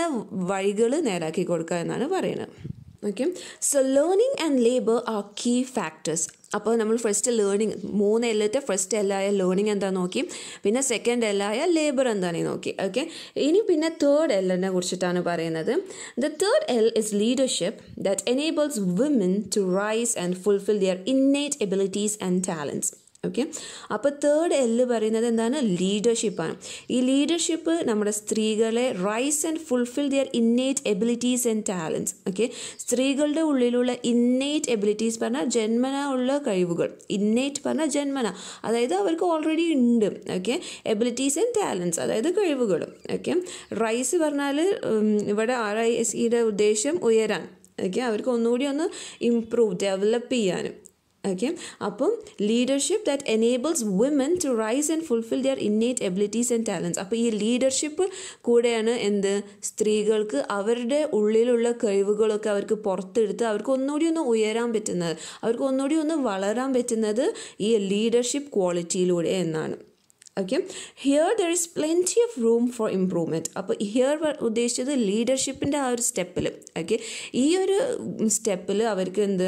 വഴികൾ നേരാക്കി കൊടുക്കും കൊടുക്കുക എന്നാണ് പറയുന്നത് okay so learning and labour are key factors അപ്പോൾ നമ്മൾ ഫസ്റ്റ് ലേണിംഗ് മൂന്ന് എല്ലാത്തെ ഫസ്റ്റ് എല്ലായ ലേണിംഗ് എന്താ നോക്കി പിന്നെ സെക്കൻഡ് എല്ലായ ലേബർ എന്താണ് നോക്കി ഓക്കെ ഇനി പിന്നെ തേർഡ് എല്ലിനെ കുറിച്ചിട്ടാണ് പറയുന്നത് the third L is leadership that enables women to rise and fulfil their innate abilities and talents okay അപ്പോൾ തേർഡ് എല്ല് പറയുന്നത് എന്താണ് ലീഡർഷിപ്പാണ് ഈ ലീഡർഷിപ്പ് നമ്മുടെ സ്ത്രീകളെ rise and fulfil their innate abilities and talents okay സ്ത്രീകളുടെ ഉള്ളിലുള്ള ഇന്നേറ്റ് എബിലിറ്റീസ് പറഞ്ഞാൽ ജന്മന ഉള്ള കഴിവുകൾ ഇന്നേറ്റ് പറഞ്ഞാൽ ജന്മന അതായത് അവർക്ക് ഓൾറെഡി ഉണ്ട് ഓക്കെ എബിലിറ്റീസ് ആൻഡ് ടാലൻസ് അതായത് കഴിവുകൾ ഓക്കെ റൈസ് പറഞ്ഞാൽ ഇവിടെ ആർ ഐ എസ് ഇയുടെ e ഉദ്ദേശം ഉയരാൻ ഓക്കെ അവർക്ക് ഒന്നുകൂടി ഒന്ന് ഇമ്പ്രൂവ് ഡെവലപ്പ് ചെയ്യാനും ഓക്കെ അപ്പം leadership that enables women to rise and fulfil their innate abilities and talents അപ്പോൾ ഈ ലീഡർഷിപ്പ് കൂടെയാണ് എന്ത് സ്ത്രീകൾക്ക് അവരുടെ ഉള്ളിലുള്ള കഴിവുകളൊക്കെ അവർക്ക് പുറത്തെടുത്ത് അവർക്ക് ഒന്നുകൂടി ഒന്ന് ഉയരാൻ പറ്റുന്നത് അവർക്ക് ഒന്നുകൂടി ഒന്ന് വളരാൻ പറ്റുന്നത് ഈ ലീഡർഷിപ്പ് ക്വാളിറ്റിയിലൂടെ എന്നാണ് okay here there is plenty of room for improvement അപ്പോൾ ഹിയർ ഉദ്ദേശിച്ചത് ലീഡർഷിപ്പിൻ്റെ ആ ഒരു സ്റ്റെപ്പിൽ ഓക്കെ ഈ ഒരു സ്റ്റെപ്പിൽ അവർക്ക് എന്ത്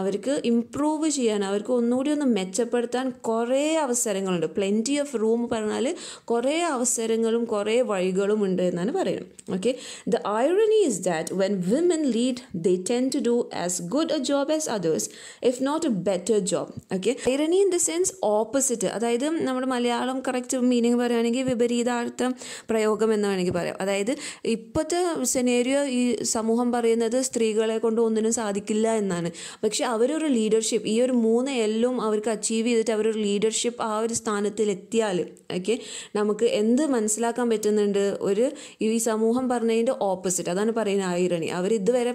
അവർക്ക് ഇംപ്രൂവ് ചെയ്യാൻ അവർക്ക് ഒന്നുകൂടി ഒന്ന് മെച്ചപ്പെടുത്താൻ കുറേ അവസരങ്ങളുണ്ട് പ്ലെൻറ്റി ഓഫ് റൂം പറഞ്ഞാൽ കുറേ അവസരങ്ങളും കുറേ വഴികളും ഉണ്ട് എന്നാണ് പറയുന്നത് okay the irony is that when women lead they tend to do as good a job as others if not a better job okay irony in the sense opposite അതായത് നമ്മുടെ മലയാളം കറക്റ്റ് മീനിങ് പറയുകയാണെങ്കിൽ വിപരീതാർത്ഥ പ്രയോഗം എന്ന് വേണമെങ്കിൽ പറയാം അതായത് ഇപ്പോഴത്തെ സെനേരിയോ ഈ സമൂഹം പറയുന്നത് സ്ത്രീകളെ കൊണ്ട് ഒന്നിനും സാധിക്കില്ല എന്നാണ് പക്ഷെ അവരൊരു ലീഡർഷിപ്പ് ഈ ഒരു മൂന്ന് എല്ലും അവർക്ക് അച്ചീവ് ചെയ്തിട്ട് അവരൊരു ലീഡർഷിപ്പ് ആ ഒരു സ്ഥാനത്തിലെത്തിയാൽ ഓക്കെ നമുക്ക് എന്ത് മനസ്സിലാക്കാൻ പറ്റുന്നുണ്ട് ഒരു ഈ സമൂഹം പറഞ്ഞതിൻ്റെ ഓപ്പോസിറ്റ് അതാണ് പറയുന്നത് ആയിരണി അവർ ഇതുവരെ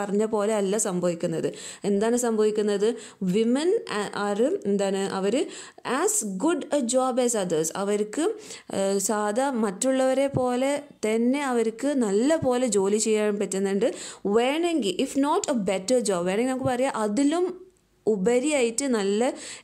പറഞ്ഞ പോലെ അല്ല സംഭവിക്കുന്നത് എന്താണ് സംഭവിക്കുന്നത് വിമൻ ആർ uh, എന്താണ് അവർ as good a job as others അവർക്ക് സാധാ മറ്റുള്ളവരെ പോലെ തന്നെ അവർക്ക് നല്ല പോലെ ജോലി ചെയ്യാൻ പറ്റുന്നുണ്ട് വേണമെങ്കിൽ if not a better job വേണമെങ്കിൽ നമുക്ക് പറയാം അതിലും ഉപരിയായിട്ട് നല്ല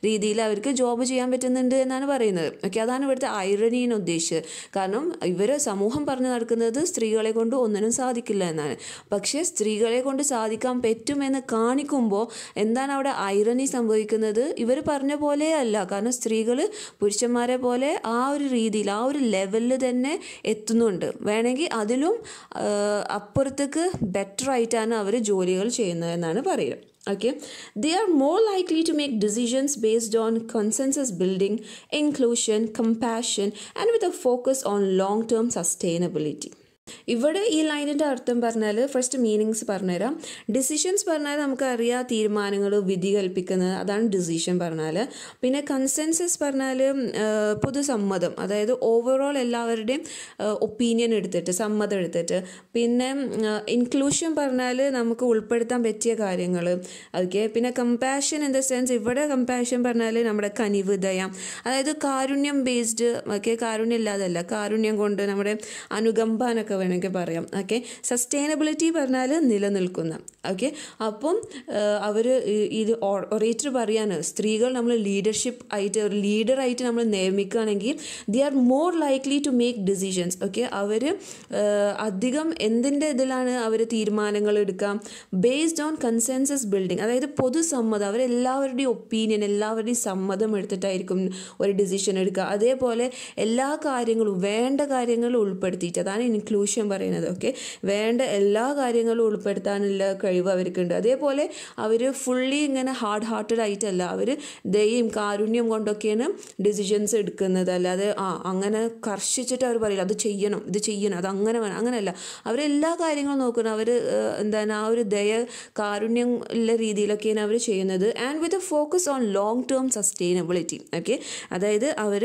രീതിയിൽ അവർക്ക് ജോബ് ചെയ്യാൻ പറ്റുന്നുണ്ട് എന്നാണ് പറയുന്നത് ഓക്കെ അതാണ് ഇവിടുത്തെ ഐറണീനെ ഉദ്ദേശിച്ചത് കാരണം ഇവർ സമൂഹം പറഞ്ഞു നടക്കുന്നത് സ്ത്രീകളെ കൊണ്ട് ഒന്നിനും സാധിക്കില്ല എന്നാണ് പക്ഷേ സ്ത്രീകളെ കൊണ്ട് സാധിക്കാൻ പറ്റുമെന്ന് കാണിക്കുമ്പോൾ എന്താണ് അവിടെ ഐറണി സംഭവിക്കുന്നത് ഇവർ പറഞ്ഞ പോലെയല്ല കാരണം സ്ത്രീകൾ പുരുഷന്മാരെ പോലെ ആ ഒരു രീതിയിൽ ആ ഒരു ലെവലിൽ തന്നെ എത്തുന്നുണ്ട് വേണമെങ്കിൽ അതിലും അപ്പുറത്തേക്ക് ബെറ്റർ ആയിട്ടാണ് അവർ ജോലികൾ ചെയ്യുന്നത് എന്നാണ് പറയുക okay they are more likely to make decisions based on consensus building inclusion compassion and with a focus on long term sustainability ഇവിടെ ഈ ലൈനിൻ്റെ അർത്ഥം പറഞ്ഞാൽ ഫസ്റ്റ് മീനിങ്സ് പറഞ്ഞുതരാം ഡിസിഷൻസ് പറഞ്ഞാൽ നമുക്കറിയാം തീരുമാനങ്ങൾ വിധി കൽപ്പിക്കുന്നത് അതാണ് ഡിസിഷൻ പറഞ്ഞാൽ പിന്നെ കൺസെൻസസ് പറഞ്ഞാൽ പൊതുസമ്മതം അതായത് ഓവറോൾ എല്ലാവരുടെയും ഒപ്പീനിയൻ എടുത്തിട്ട് സമ്മതം എടുത്തിട്ട് പിന്നെ ഇൻക്ലൂഷൻ പറഞ്ഞാൽ നമുക്ക് ഉൾപ്പെടുത്താൻ പറ്റിയ കാര്യങ്ങൾ ഓക്കെ പിന്നെ കമ്പാഷൻ ഇൻ ദ സെൻസ് ഇവിടെ കമ്പാഷൻ പറഞ്ഞാൽ നമ്മുടെ കനിവ് ദയം അതായത് കാരുണ്യം ബേസ്ഡ് ഓക്കെ കാരുണ്യം ഇല്ലാതല്ല കാരുണ്യം കൊണ്ട് നമ്മുടെ അനുകമ്പാനൊക്കെ വേണമെങ്കിൽ പറയാം ഓക്കെ സസ്റ്റൈനബിലിറ്റി പറഞ്ഞാൽ നിലനിൽക്കുന്ന ഓക്കെ അപ്പം അവർ ഇത് ഒറേറ്റർ പറയാണ് സ്ത്രീകൾ നമ്മൾ ലീഡർഷിപ്പ് ആയിട്ട് ഒരു ലീഡറായിട്ട് നമ്മൾ നിയമിക്കുകയാണെങ്കിൽ they are more likely to make decisions okay അവർ അധികം എന്തിൻ്റെ ഇതിലാണ് അവർ തീരുമാനങ്ങൾ എടുക്കാം ബേസ്ഡ് ഓൺ കൺസെൻസസ് ബിൽഡിംഗ് അതായത് പൊതുസമ്മതം അവരെല്ലാവരുടെയും ഒപ്പീനിയൻ എല്ലാവരുടെയും സമ്മതം എടുത്തിട്ടായിരിക്കും ഒരു ഡിസിഷൻ എടുക്കുക അതേപോലെ എല്ലാ കാര്യങ്ങളും വേണ്ട കാര്യങ്ങളും ഉൾപ്പെടുത്തിയിട്ട് അതാണ് ഇൻക്ലൂഷൻ ആവശ്യം പറയുന്നത് ഓക്കെ വേണ്ട എല്ലാ കാര്യങ്ങളും ഉൾപ്പെടുത്താനുള്ള കഴിവ് അവർക്കുണ്ട് അതേപോലെ അവർ ഫുള്ളി ഇങ്ങനെ ഹാർഡ് ഹാർട്ടഡ് ആയിട്ടല്ല അവർ ദയയും കാരുണ്യം കൊണ്ടൊക്കെയാണ് ഡിസിഷൻസ് എടുക്കുന്നത് അല്ലാതെ ആ അങ്ങനെ കർഷിച്ചിട്ട് അവർ പറയില്ല അത് ചെയ്യണം ഇത് ചെയ്യണം അത് അങ്ങനെ വേണം അങ്ങനെയല്ല അവരെല്ലാ കാര്യങ്ങളും നോക്കണം അവർ എന്താണ് ആ ഒരു ദയ കാരുണ്യം ഉള്ള രീതിയിലൊക്കെയാണ് അവർ ചെയ്യുന്നത് and with a focus on long term sustainability okay അതായത് അവർ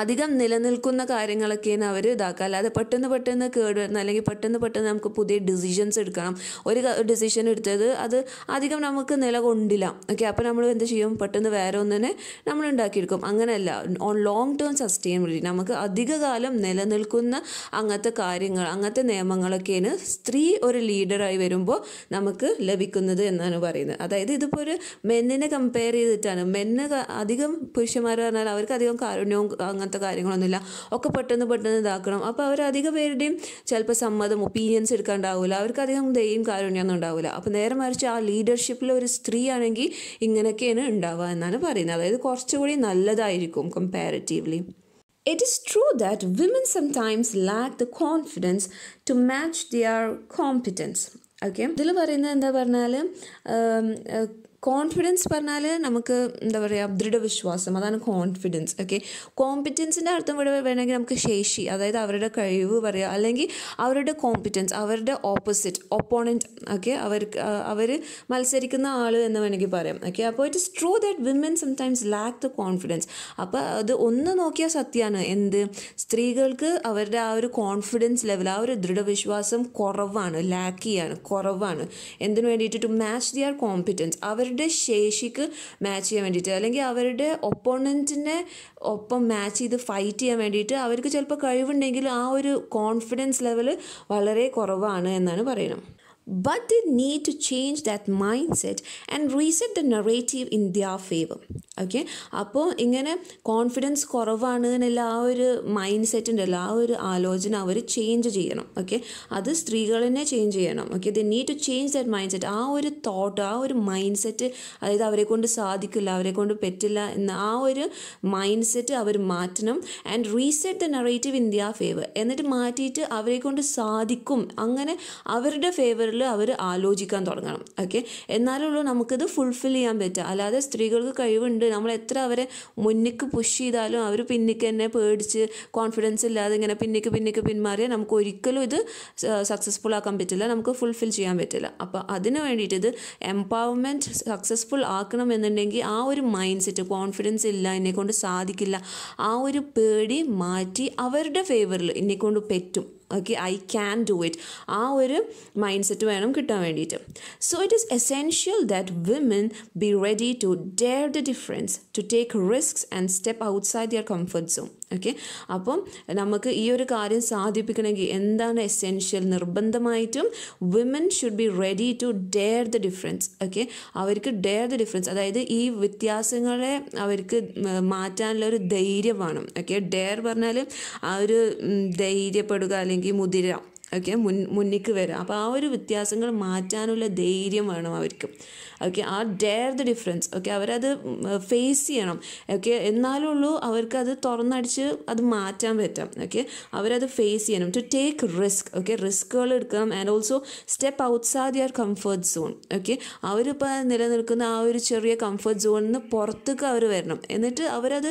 അധികം നിലനിൽക്കുന്ന കാര്യങ്ങളൊക്കെയാണ് അവർ ഇതാക്കുക അല്ലാതെ പെട്ടെന്ന് പെട്ടെന്ന് കേടുവരുന്ന അല്ലെങ്കിൽ പെട്ടെന്ന് പെട്ടെന്ന് നമുക്ക് പുതിയ ഡിസിഷൻസ് എടുക്കണം ഒരു ഡിസിഷൻ എടുത്തത് അത് അധികം നമുക്ക് നിലകൊണ്ടില്ല ഓക്കെ അപ്പോൾ നമ്മൾ എന്ത് ചെയ്യും പെട്ടെന്ന് വേറെ ഒന്നിനെ നമ്മൾ ഉണ്ടാക്കിയെടുക്കും അങ്ങനെയല്ല ഓൺ ലോങ് ടേം സസ്റ്റൈനബിലിറ്റി നമുക്ക് അധികകാലം നിലനിൽക്കുന്ന അങ്ങനത്തെ കാര്യങ്ങൾ അങ്ങനത്തെ നിയമങ്ങളൊക്കെയാണ് സ്ത്രീ ഒരു ലീഡറായി വരുമ്പോൾ നമുക്ക് ലഭിക്കുന്നത് എന്നാണ് പറയുന്നത് അതായത് ഇതിപ്പോൾ ഒരു മെന്നിനെ കമ്പയർ ചെയ്തിട്ടാണ് മെന്ന് അധികം പുരുഷന്മാർ പറഞ്ഞാൽ അവർക്ക് അധികം കാരുണ്യവും അങ്ങനത്തെ കാര്യങ്ങളൊന്നുമില്ല ഒക്കെ പെട്ടെന്ന് പെട്ടെന്ന് ഇതാക്കണം അപ്പോൾ അവർ അധിക പേരുടെയും ചിലപ്പോൾ സമ്മതം ഒപ്പീനിയൻസ് എടുക്കാണ്ടാവില്ല അവർക്ക് അധികം ദയും കാരുണ്യമൊന്നും ഉണ്ടാവില്ല അപ്പോൾ നേരെ മറിച്ച് ആ ലീഡർഷിപ്പിൽ ഒരു സ്ത്രീ ആണെങ്കിൽ ഇങ്ങനെയൊക്കെയാണ് ഉണ്ടാവുക എന്നാണ് പറയുന്നത് അതായത് കുറച്ചുകൂടി നല്ലതായിരിക്കും comparatively It is true that women sometimes lack the confidence to match their competence. Okay ഇതിൽ പറയുന്നത് എന്താ പറഞ്ഞാൽ കോൺഫിഡൻസ് പറഞ്ഞാൽ നമുക്ക് എന്താ പറയുക ദൃഢവിശ്വാസം അതാണ് കോൺഫിഡൻസ് ഓക്കെ കോമ്പിറ്റൻസിൻ്റെ അർത്ഥം ഇവിടെ വേണമെങ്കിൽ നമുക്ക് ശേഷി അതായത് അവരുടെ കഴിവ് പറയുക അല്ലെങ്കിൽ അവരുടെ കോമ്പിറ്റൻസ് അവരുടെ ഓപ്പോസിറ്റ് ഒപ്പോണൻറ്റ് ഓക്കെ അവർക്ക് അവർ മത്സരിക്കുന്ന ആൾ എന്ന് വേണമെങ്കിൽ പറയാം ഓക്കെ അപ്പോൾ it is true that women sometimes lack the confidence അപ്പോൾ അത് ഒന്ന് നോക്കിയാൽ സത്യമാണ് എന്ത് സ്ത്രീകൾക്ക് അവരുടെ ആ ഒരു കോൺഫിഡൻസ് ലെവൽ ആ ഒരു ദൃഢവിശ്വാസം കുറവാണ് ലാക്ക് ചെയ്യാണ് കുറവാണ് എന്തിനു വേണ്ടിയിട്ട് ടു മാച്ച് ദിയർ കോമ്പിറ്റൻസ് അവരുടെ അവരുടെ ശേഷിക്ക് മാച്ച് ചെയ്യാൻ വേണ്ടിയിട്ട് അല്ലെങ്കിൽ അവരുടെ ഒപ്പോണൻറ്റിനെ ഒപ്പം മാച്ച് ചെയ്ത് ഫൈറ്റ് ചെയ്യാൻ വേണ്ടിയിട്ട് അവർക്ക് ചിലപ്പോൾ കഴിവുണ്ടെങ്കിൽ ആ ഒരു കോൺഫിഡൻസ് ലെവൽ വളരെ കുറവാണ് എന്നാണ് പറയുന്നത് but they need to change that mindset and reset the narrative in their favor. Okay അപ്പോൾ ഇങ്ങനെ കോൺഫിഡൻസ് കുറവാണ് എന്നുള്ള ആ ഒരു മൈൻഡ് സെറ്റ് ഉണ്ടല്ലോ ആ ഒരു ആലോചന അവർ ചേഞ്ച് ചെയ്യണം ഓക്കെ അത് സ്ത്രീകളിനെ ചേഞ്ച് ചെയ്യണം okay the need to change that mindset ആ ഒരു തോട്ട് ആ ഒരു മൈൻഡ് സെറ്റ് അതായത് അവരെ കൊണ്ട് സാധിക്കില്ല അവരെ കൊണ്ട് പറ്റില്ല എന്ന ആ ഒരു മൈൻഡ് സെറ്റ് അവർ മാറ്റണം and reset the narrative in favour എന്നിട്ട് മാറ്റിയിട്ട് അവരെ കൊണ്ട് സാധിക്കും അങ്ങനെ അവരുടെ ഫേവറിൽ അവർ ആലോചിക്കാൻ തുടങ്ങണം ഓക്കെ എന്നാലുള്ളൂ നമുക്കിത് ഫുൾഫിൽ ചെയ്യാൻ പറ്റുക അല്ലാതെ സ്ത്രീകൾക്ക് കഴിവുണ്ട് ഉണ്ട് നമ്മൾ എത്ര അവരെ മുന്നിക്ക് പുഷ് ചെയ്താലും അവർ പിന്നിക്ക് തന്നെ പേടിച്ച് കോൺഫിഡൻസ് ഇല്ലാതെ ഇങ്ങനെ പിന്നിക്ക് പിന്നിക്ക് പിന്മാറിയാൽ നമുക്ക് ഒരിക്കലും ഇത് സക്സസ്ഫുൾ ആക്കാൻ പറ്റില്ല നമുക്ക് ഫുൾഫിൽ ചെയ്യാൻ പറ്റില്ല അപ്പോൾ അതിന് വേണ്ടിയിട്ട് ഇത് എംപവർമെൻറ്റ് സക്സസ്ഫുൾ ആക്കണം എന്നുണ്ടെങ്കിൽ ആ ഒരു മൈൻഡ് സെറ്റ് കോൺഫിഡൻസ് ഇല്ല എന്നെക്കൊണ്ട് കൊണ്ട് സാധിക്കില്ല ആ ഒരു പേടി മാറ്റി അവരുടെ ഫേവറിൽ എന്നെക്കൊണ്ട് കൊണ്ട് പറ്റും okay I can do it ആ ഒരു മൈൻഡ് സെറ്റ് വേണം കിട്ടാൻ വേണ്ടിയിട്ട് so it is essential that women be ready to dare the difference to take risk and step outside their comfort zone okay അപ്പം നമുക്ക് ഈ ഒരു കാര്യം സാധിപ്പിക്കണമെങ്കിൽ എന്താണ് എസെൻഷ്യൽ നിർബന്ധമായിട്ടും women should be ready to dare the difference okay അവർക്ക് dare the difference അതായത് ഈ വ്യത്യാസങ്ങളെ അവർക്ക് മാറ്റാനുള്ള ഒരു ധൈര്യം വേണം ഓക്കെ ഡെയർ പറഞ്ഞാൽ ആ ഒരു ധൈര്യപ്പെടുക അല്ലെങ്കിൽ മുതിര ഓക്കെ മുൻ മുന്നിക്ക് വരും അപ്പോൾ ആ ഒരു വ്യത്യാസങ്ങൾ മാറ്റാനുള്ള ധൈര്യം വേണം അവർക്ക് ഓക്കെ ആ ഡെയർ ദ ഡിഫറൻസ് ഓക്കെ അവരത് ഫേസ് ചെയ്യണം ഓക്കെ എന്നാലുള്ളൂ അവർക്കത് തുറന്നടിച്ച് അത് മാറ്റാൻ പറ്റാം ഓക്കെ അവരത് ഫേസ് ചെയ്യണം ടു ടേക്ക് റിസ്ക് ഓക്കെ റിസ്ക്കുകൾ എടുക്കണം and also step outside your comfort zone okay അവരിപ്പോൾ നിലനിൽക്കുന്ന ആ ഒരു ചെറിയ കംഫർട്ട് സോണിൽ നിന്ന് പുറത്തേക്ക് അവർ വരണം എന്നിട്ട് അവരത്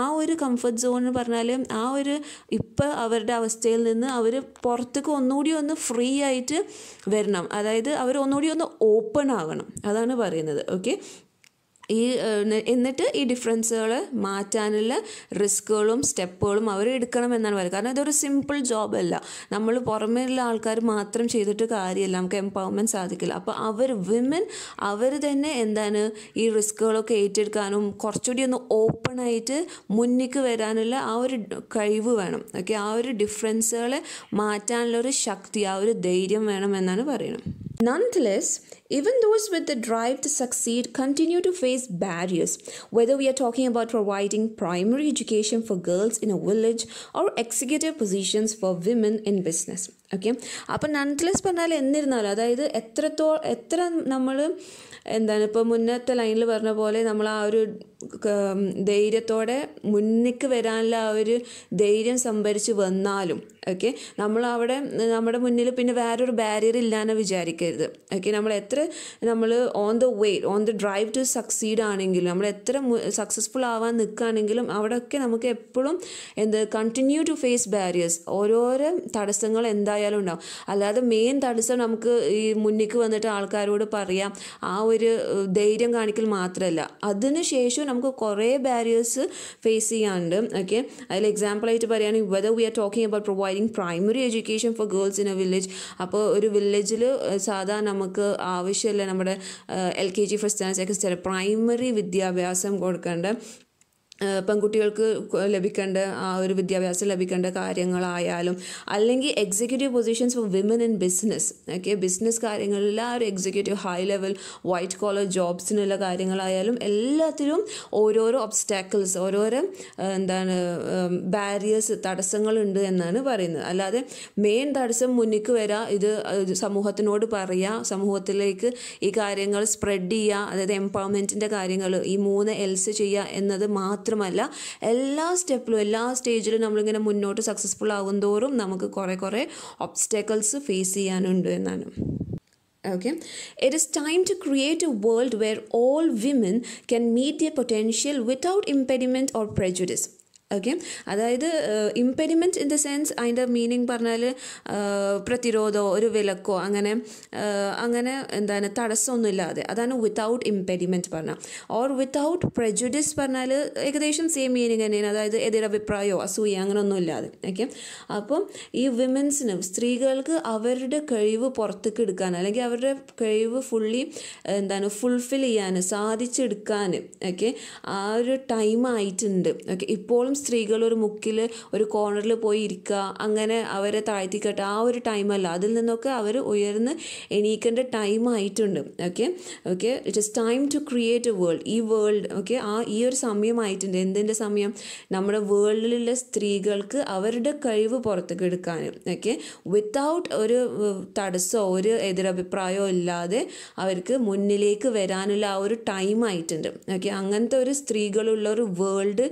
ആ ഒരു കംഫർട്ട് സോൺ എന്ന് പറഞ്ഞാൽ ആ ഒരു ഇപ്പോൾ അവരുടെ അവസ്ഥയിൽ നിന്ന് അവർ പുറത്തേക്ക് ഒന്നുകൂടി ഒന്ന് ഫ്രീ ആയിട്ട് വരണം അതായത് അവർ ഒന്നുകൂടി ഒന്ന് ഓപ്പൺ ആകണം അതാണ് പറയുന്നത് ഓക്കെ ഈ എന്നിട്ട് ഈ ഡിഫറൻസുകൾ മാറ്റാനുള്ള റിസ്ക്കുകളും സ്റ്റെപ്പുകളും അവർ എടുക്കണം എന്നാണ് പറയുന്നത് കാരണം ഇതൊരു സിമ്പിൾ ജോബല്ല നമ്മൾ പുറമേയുള്ള ആൾക്കാർ മാത്രം ചെയ്തിട്ട് കാര്യമില്ല നമുക്ക് എംപവർമെൻറ്റ് സാധിക്കില്ല അപ്പോൾ അവർ വിമൻ അവർ തന്നെ എന്താണ് ഈ റിസ്ക്കുകളൊക്കെ ഏറ്റെടുക്കാനും കുറച്ചുകൂടി ഒന്ന് ഓപ്പൺ ആയിട്ട് മുന്നിക്ക് വരാനുള്ള ആ ഒരു കഴിവ് വേണം ഓക്കെ ആ ഒരു ഡിഫറൻസുകളെ മാറ്റാനുള്ള ഒരു ശക്തി ആ ഒരു ധൈര്യം വേണം എന്നാണ് പറയുന്നത് nonetheless Even those with the drive to succeed continue to face barriers, whether we are talking about providing primary education for girls in a village or executive positions for women in business. Okay അപ്പം nonetheless പറഞ്ഞാൽ എന്നിരുന്നാലും അതായത് എത്രത്തോളം എത്ര നമ്മൾ എന്താണ് ഇപ്പോൾ മുന്നത്തെ ലൈനിൽ പറഞ്ഞ പോലെ നമ്മൾ ആ ഒരു ധൈര്യത്തോടെ മുന്നിക്ക് വരാനുള്ള ആ ഒരു ധൈര്യം സംഭരിച്ച് വന്നാലും ഓക്കെ നമ്മൾ അവിടെ നമ്മുടെ മുന്നിൽ പിന്നെ വേറൊരു ബാരിയർ ഇല്ലാന്ന് വിചാരിക്കരുത് ഓക്കെ നമ്മൾ എത്ര നമ്മൾ on the way on the drive to succeed ആണെങ്കിലും നമ്മൾ എത്ര സക്സസ്ഫുൾ ആവാൻ നിൽക്കുകയാണെങ്കിലും അവിടെയൊക്കെ നമുക്ക് എപ്പോഴും എന്ത് കണ്ടിന്യൂ ടു ഫേസ് ബാരിയേഴ്സ് ഓരോരോ തടസ്സങ്ങൾ എന്തായാലും ഉണ്ടാവും അല്ലാതെ മെയിൻ തടസ്സം നമുക്ക് ഈ മുന്നിക്ക് വന്നിട്ട് ആൾക്കാരോട് പറയാം ആ ഒരു ധൈര്യം കാണിക്കൽ മാത്രമല്ല അതിനുശേഷം നമുക്ക് കുറേ ബാരിയേഴ്സ് ഫേസ് ചെയ്യാനുണ്ട് ഓക്കെ അതിൽ എക്സാമ്പിളായിട്ട് പറയുകയാണെങ്കിൽ whether we are talking about providing primary education for girls in a village അപ്പോൾ ഒരു വില്ലേജിൽ സാധാരണ നമുക്ക് ആവശ്യമല്ല നമ്മുടെ L K G first standard second standard primary വിദ്യാഭ്യാസം കൊടുക്കേണ്ട പെൺകുട്ടികൾക്ക് ലഭിക്കേണ്ട ആ ഒരു വിദ്യാഭ്യാസം ലഭിക്കേണ്ട കാര്യങ്ങളായാലും അല്ലെങ്കിൽ executive positions for women in business okay business കാര്യങ്ങളിൽ ആ ഒരു executive high level white collar ജോബ്സിനുള്ള കാര്യങ്ങളായാലും എല്ലാത്തിലും ഓരോരോ ഒബ്സ്റ്റാക്കിൾസ് ഓരോരോ എന്താണ് ബാരിയേഴ്സ് തടസ്സങ്ങളുണ്ട് എന്നാണ് പറയുന്നത് അല്ലാതെ മെയിൻ തടസ്സം മുന്നിക്ക് വരാം ഇത് സമൂഹത്തിനോട് പറയുക സമൂഹത്തിലേക്ക് ഈ കാര്യങ്ങൾ സ്പ്രെഡ് ചെയ്യുക അതായത് എംപവർമെൻറ്റിൻ്റെ കാര്യങ്ങൾ ഈ മൂന്ന് എൽസ് ചെയ്യുക എന്നത് മാത്രം മാത്രമല്ല എല്ലാ സ്റ്റെപ്പിലും എല്ലാ സ്റ്റേജിലും നമ്മളിങ്ങനെ മുന്നോട്ട് സക്സസ്ഫുൾ ആകും തോറും നമുക്ക് കുറേ കുറേ ഒബ്സ്റ്റക്കിൾസ് ഫേസ് ചെയ്യാനുണ്ട് എന്നാണ് okay it is time to create a world where all women can meet the potential without impediment or prejudice okay അതായത് ഇമ്പെരിമെൻറ്റ് ഇൻ ദ സെൻസ് അതിൻ്റെ മീനിങ് പറഞ്ഞാൽ പ്രതിരോധമോ ഒരു വിലക്കോ അങ്ങനെ അങ്ങനെ എന്താണ് തടസ്സമൊന്നുമില്ലാതെ അതാണ് വിത്തൗട്ട് ഇമ്പെരിമെൻറ്റ് പറഞ്ഞാൽ ഓർ വിത്തൗട്ട് പ്രജുഡിസ് പറഞ്ഞാൽ ഏകദേശം സെയിം മീനിങ് തന്നെയാണ് അതായത് എതിരഭിപ്രായമോ അസൂയ അങ്ങനെയൊന്നും ഇല്ലാതെ ഓക്കെ അപ്പം ഈ വിമൻസിന് സ്ത്രീകൾക്ക് അവരുടെ കഴിവ് പുറത്തേക്ക് എടുക്കാൻ അല്ലെങ്കിൽ അവരുടെ കഴിവ് ഫുള്ളി എന്താണ് ഫുൾഫിൽ ചെയ്യാൻ സാധിച്ചെടുക്കാൻ ഓക്കെ ആ ഒരു ടൈം ആയിട്ടുണ്ട് ഓക്കെ ഇപ്പോഴും സ്ത്രീകൾ ഒരു മുക്കിൽ ഒരു കോർണറിൽ പോയി ഇരിക്കുക അങ്ങനെ അവരെ താഴ്ത്തിക്കട്ടെ ആ ഒരു ടൈമല്ല അതിൽ നിന്നൊക്കെ അവർ ഉയർന്ന് എണീക്കേണ്ട ടൈം ആയിട്ടുണ്ട് okay okay it is time to create a world ഈ വേൾഡ് ഓക്കെ ആ ഈ ഒരു സമയമായിട്ടുണ്ട് എന്തിൻ്റെ സമയം നമ്മുടെ വേൾഡിലുള്ള സ്ത്രീകൾക്ക് അവരുടെ കഴിവ് പുറത്തേക്ക് എടുക്കാൻ ഓക്കെ വിത്തൗട്ട് ഒരു തടസ്സമോ ഒരു എതിരഭിപ്രായമോ ഇല്ലാതെ അവർക്ക് മുന്നിലേക്ക് വരാനുള്ള ആ ഒരു ടൈം ആയിട്ടുണ്ട് ഓക്കെ അങ്ങനത്തെ ഒരു സ്ത്രീകളുള്ള ഒരു വേൾഡ്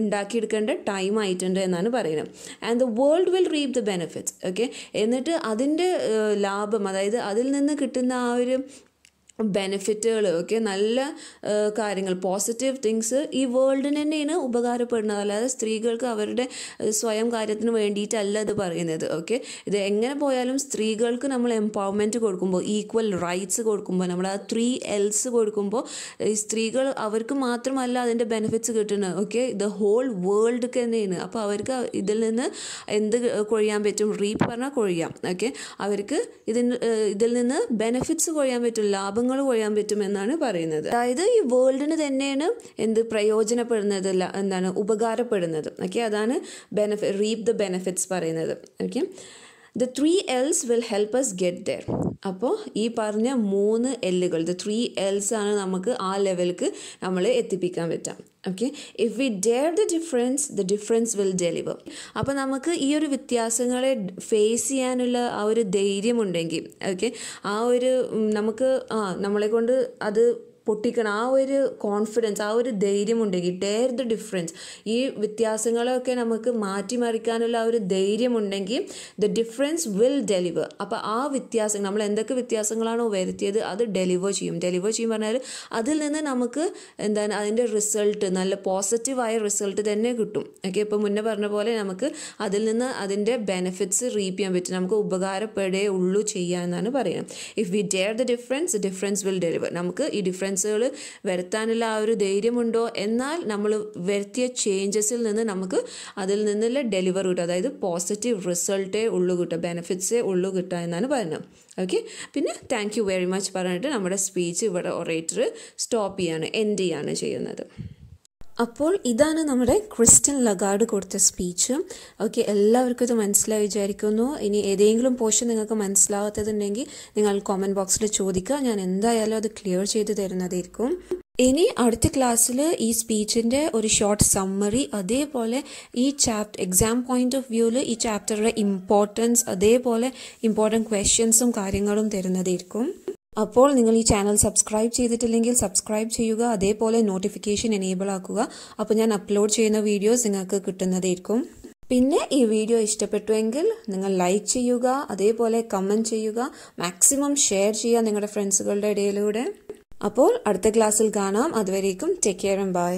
ഉണ്ടാക്കിയെടുക്കേണ്ട ടൈം ആയിട്ടുണ്ട് എന്നാണ് പറയുന്നത് and the world will reap the benefits okay എന്നിട്ട് അതിൻ്റെ ലാഭം അതായത് അതിൽ നിന്ന് കിട്ടുന്ന ആ ഒരു ബെനിഫിറ്റുകൾ ഒക്കെ നല്ല കാര്യങ്ങൾ പോസിറ്റീവ് തിങ്സ് ഈ വേൾഡിന് തന്നെയാണ് ഉപകാരപ്പെടുന്നത് അല്ലാതെ സ്ത്രീകൾക്ക് അവരുടെ സ്വയം കാര്യത്തിന് വേണ്ടിയിട്ടല്ല ഇത് പറയുന്നത് ഓക്കെ ഇത് എങ്ങനെ പോയാലും സ്ത്രീകൾക്ക് നമ്മൾ എംപവർമെൻറ്റ് കൊടുക്കുമ്പോൾ ഈക്വൽ റൈറ്റ്സ് കൊടുക്കുമ്പോൾ നമ്മൾ ആ ത്രീ എൽസ് കൊടുക്കുമ്പോൾ ഈ സ്ത്രീകൾ അവർക്ക് മാത്രമല്ല അതിൻ്റെ ബെനിഫിറ്റ്സ് കിട്ടുന്നത് ഓക്കെ ദ ഹോൾ വേൾഡ്ക്ക് തന്നെയാണ് അപ്പോൾ അവർക്ക് ഇതിൽ നിന്ന് എന്ത് കൊഴിയാൻ പറ്റും റീപ്പ് പറഞ്ഞാൽ കൊഴിയാം ഓക്കെ അവർക്ക് ഇതിന് ഇതിൽ നിന്ന് ബെനിഫിറ്റ്സ് കൊഴിയാൻ പറ്റും ലാഭം രോഗങ്ങൾ കൊഴിയാൻ പറ്റുമെന്നാണ് പറയുന്നത് അതായത് ഈ വേൾഡിന് തന്നെയാണ് എന്ത് പ്രയോജനപ്പെടുന്നത് എന്താണ് ഉപകാരപ്പെടുന്നത് ഓക്കെ അതാണ് ബെനഫി റീപ് ദ ബെനഫിറ്റ്സ് പറയുന്നത് okay the three Ls will help us get there അപ്പോൾ ഈ പറഞ്ഞ മൂന്ന് എല്ലുകൾ ദ ത്രീ എൽസ് ആണ് നമുക്ക് ആ ലെവലിലേക്ക് നമ്മൾ എത്തിപ്പിക്കാൻ പറ്റാം okay if we dare the difference the difference will deliver അപ്പോൾ നമുക്ക് ഈ ഒരു വ്യത്യാസങ്ങളെ ഫേസ് ചെയ്യാനുള്ള ആ ഒരു ധൈര്യമുണ്ടെങ്കിൽ ഓക്കെ ആ ഒരു നമുക്ക് ആ നമ്മളെ കൊണ്ട് അത് പൊട്ടിക്കണം ആ ഒരു കോൺഫിഡൻസ് ആ ഒരു ധൈര്യം ഉണ്ടെങ്കിൽ ഡെയർ ദ ഡിഫറൻസ് ഈ വ്യത്യാസങ്ങളൊക്കെ നമുക്ക് മാറ്റിമറിക്കാനുള്ള ആ ഒരു ധൈര്യം ഉണ്ടെങ്കിൽ ദ ഡിഫറൻസ് വിൽ ഡെലിവർ അപ്പോൾ ആ വ്യത്യാസം നമ്മൾ എന്തൊക്കെ വ്യത്യാസങ്ങളാണോ വരുത്തിയത് അത് ഡെലിവർ ചെയ്യും ഡെലിവർ ചെയ്യും പറഞ്ഞാൽ അതിൽ നിന്ന് നമുക്ക് എന്താണ് അതിൻ്റെ റിസൾട്ട് നല്ല പോസിറ്റീവായ റിസൾട്ട് തന്നെ കിട്ടും ഓക്കെ ഇപ്പോൾ മുന്നേ പറഞ്ഞ പോലെ നമുക്ക് അതിൽ നിന്ന് അതിൻ്റെ ബെനിഫിറ്റ്സ് റീപ്പ് ചെയ്യാൻ പറ്റും നമുക്ക് ഉപകാരപ്പെടേ ഉള്ളൂ ചെയ്യാമെന്നാണ് എന്നാണ് പറയുന്നത് if we dare the difference difference will deliver നമുക്ക് ഈ ഡിഫറൻസ് ഡിഫറൻസുകൾ വരുത്താനുള്ള ആ ഒരു ധൈര്യമുണ്ടോ എന്നാൽ നമ്മൾ വരുത്തിയ ചേഞ്ചസിൽ നിന്ന് നമുക്ക് അതിൽ നിന്നുള്ള ഡെലിവർ കിട്ടും അതായത് പോസിറ്റീവ് റിസൾട്ടേ ഉള്ളൂ കിട്ടുക ബെനിഫിറ്റ്സേ ഉള്ളൂ കിട്ടുക എന്നാണ് പറയുന്നത് ഓക്കെ പിന്നെ താങ്ക് യു വെരി മച്ച് പറഞ്ഞിട്ട് നമ്മുടെ സ്പീച്ച് ഇവിടെ ഒറേറ്റർ സ്റ്റോപ്പ് ചെയ്യാണ് എൻഡ് ചെയ്യാണ് ചെയ്യുന്നത് അപ്പോൾ ഇതാണ് നമ്മുടെ ക്രിസ്റ്റ്യൻ ലഗാർഡ് കൊടുത്ത സ്പീച്ച് ഓക്കെ എല്ലാവർക്കും ഇത് മനസ്സിലായി വിചാരിക്കുന്നു ഇനി ഏതെങ്കിലും പോർഷൻ നിങ്ങൾക്ക് മനസ്സിലാവാത്തതുണ്ടെങ്കിൽ നിങ്ങൾ കോമൻറ്റ് ബോക്സിൽ ചോദിക്കുക ഞാൻ എന്തായാലും അത് ക്ലിയർ ചെയ്ത് തരുന്നതായിരിക്കും ഇനി അടുത്ത ക്ലാസ്സിൽ ഈ സ്പീച്ചിൻ്റെ ഒരു ഷോർട്ട് സമ്മറി അതേപോലെ ഈ ചാപ്റ്റർ എക്സാം പോയിന്റ് ഓഫ് വ്യൂവിൽ ഈ ചാപ്റ്ററുടെ ഇമ്പോർട്ടൻസ് അതേപോലെ ഇമ്പോർട്ടൻറ്റ് ക്വസ്റ്റ്യൻസും കാര്യങ്ങളും തരുന്നതായിരിക്കും അപ്പോൾ നിങ്ങൾ ഈ ചാനൽ സബ്സ്ക്രൈബ് ചെയ്തിട്ടില്ലെങ്കിൽ സബ്സ്ക്രൈബ് ചെയ്യുക അതേപോലെ നോട്ടിഫിക്കേഷൻ എനേബിൾ ആക്കുക അപ്പോൾ ഞാൻ അപ്ലോഡ് ചെയ്യുന്ന വീഡിയോസ് നിങ്ങൾക്ക് കിട്ടുന്നതായിരിക്കും പിന്നെ ഈ വീഡിയോ ഇഷ്ടപ്പെട്ടുവെങ്കിൽ നിങ്ങൾ ലൈക്ക് ചെയ്യുക അതേപോലെ കമൻറ്റ് ചെയ്യുക മാക്സിമം ഷെയർ ചെയ്യുക നിങ്ങളുടെ ഫ്രണ്ട്സുകളുടെ ഇടയിലൂടെ അപ്പോൾ അടുത്ത ക്ലാസ്സിൽ കാണാം അതുവരേക്കും ടേക്ക് കെയർ ബൈ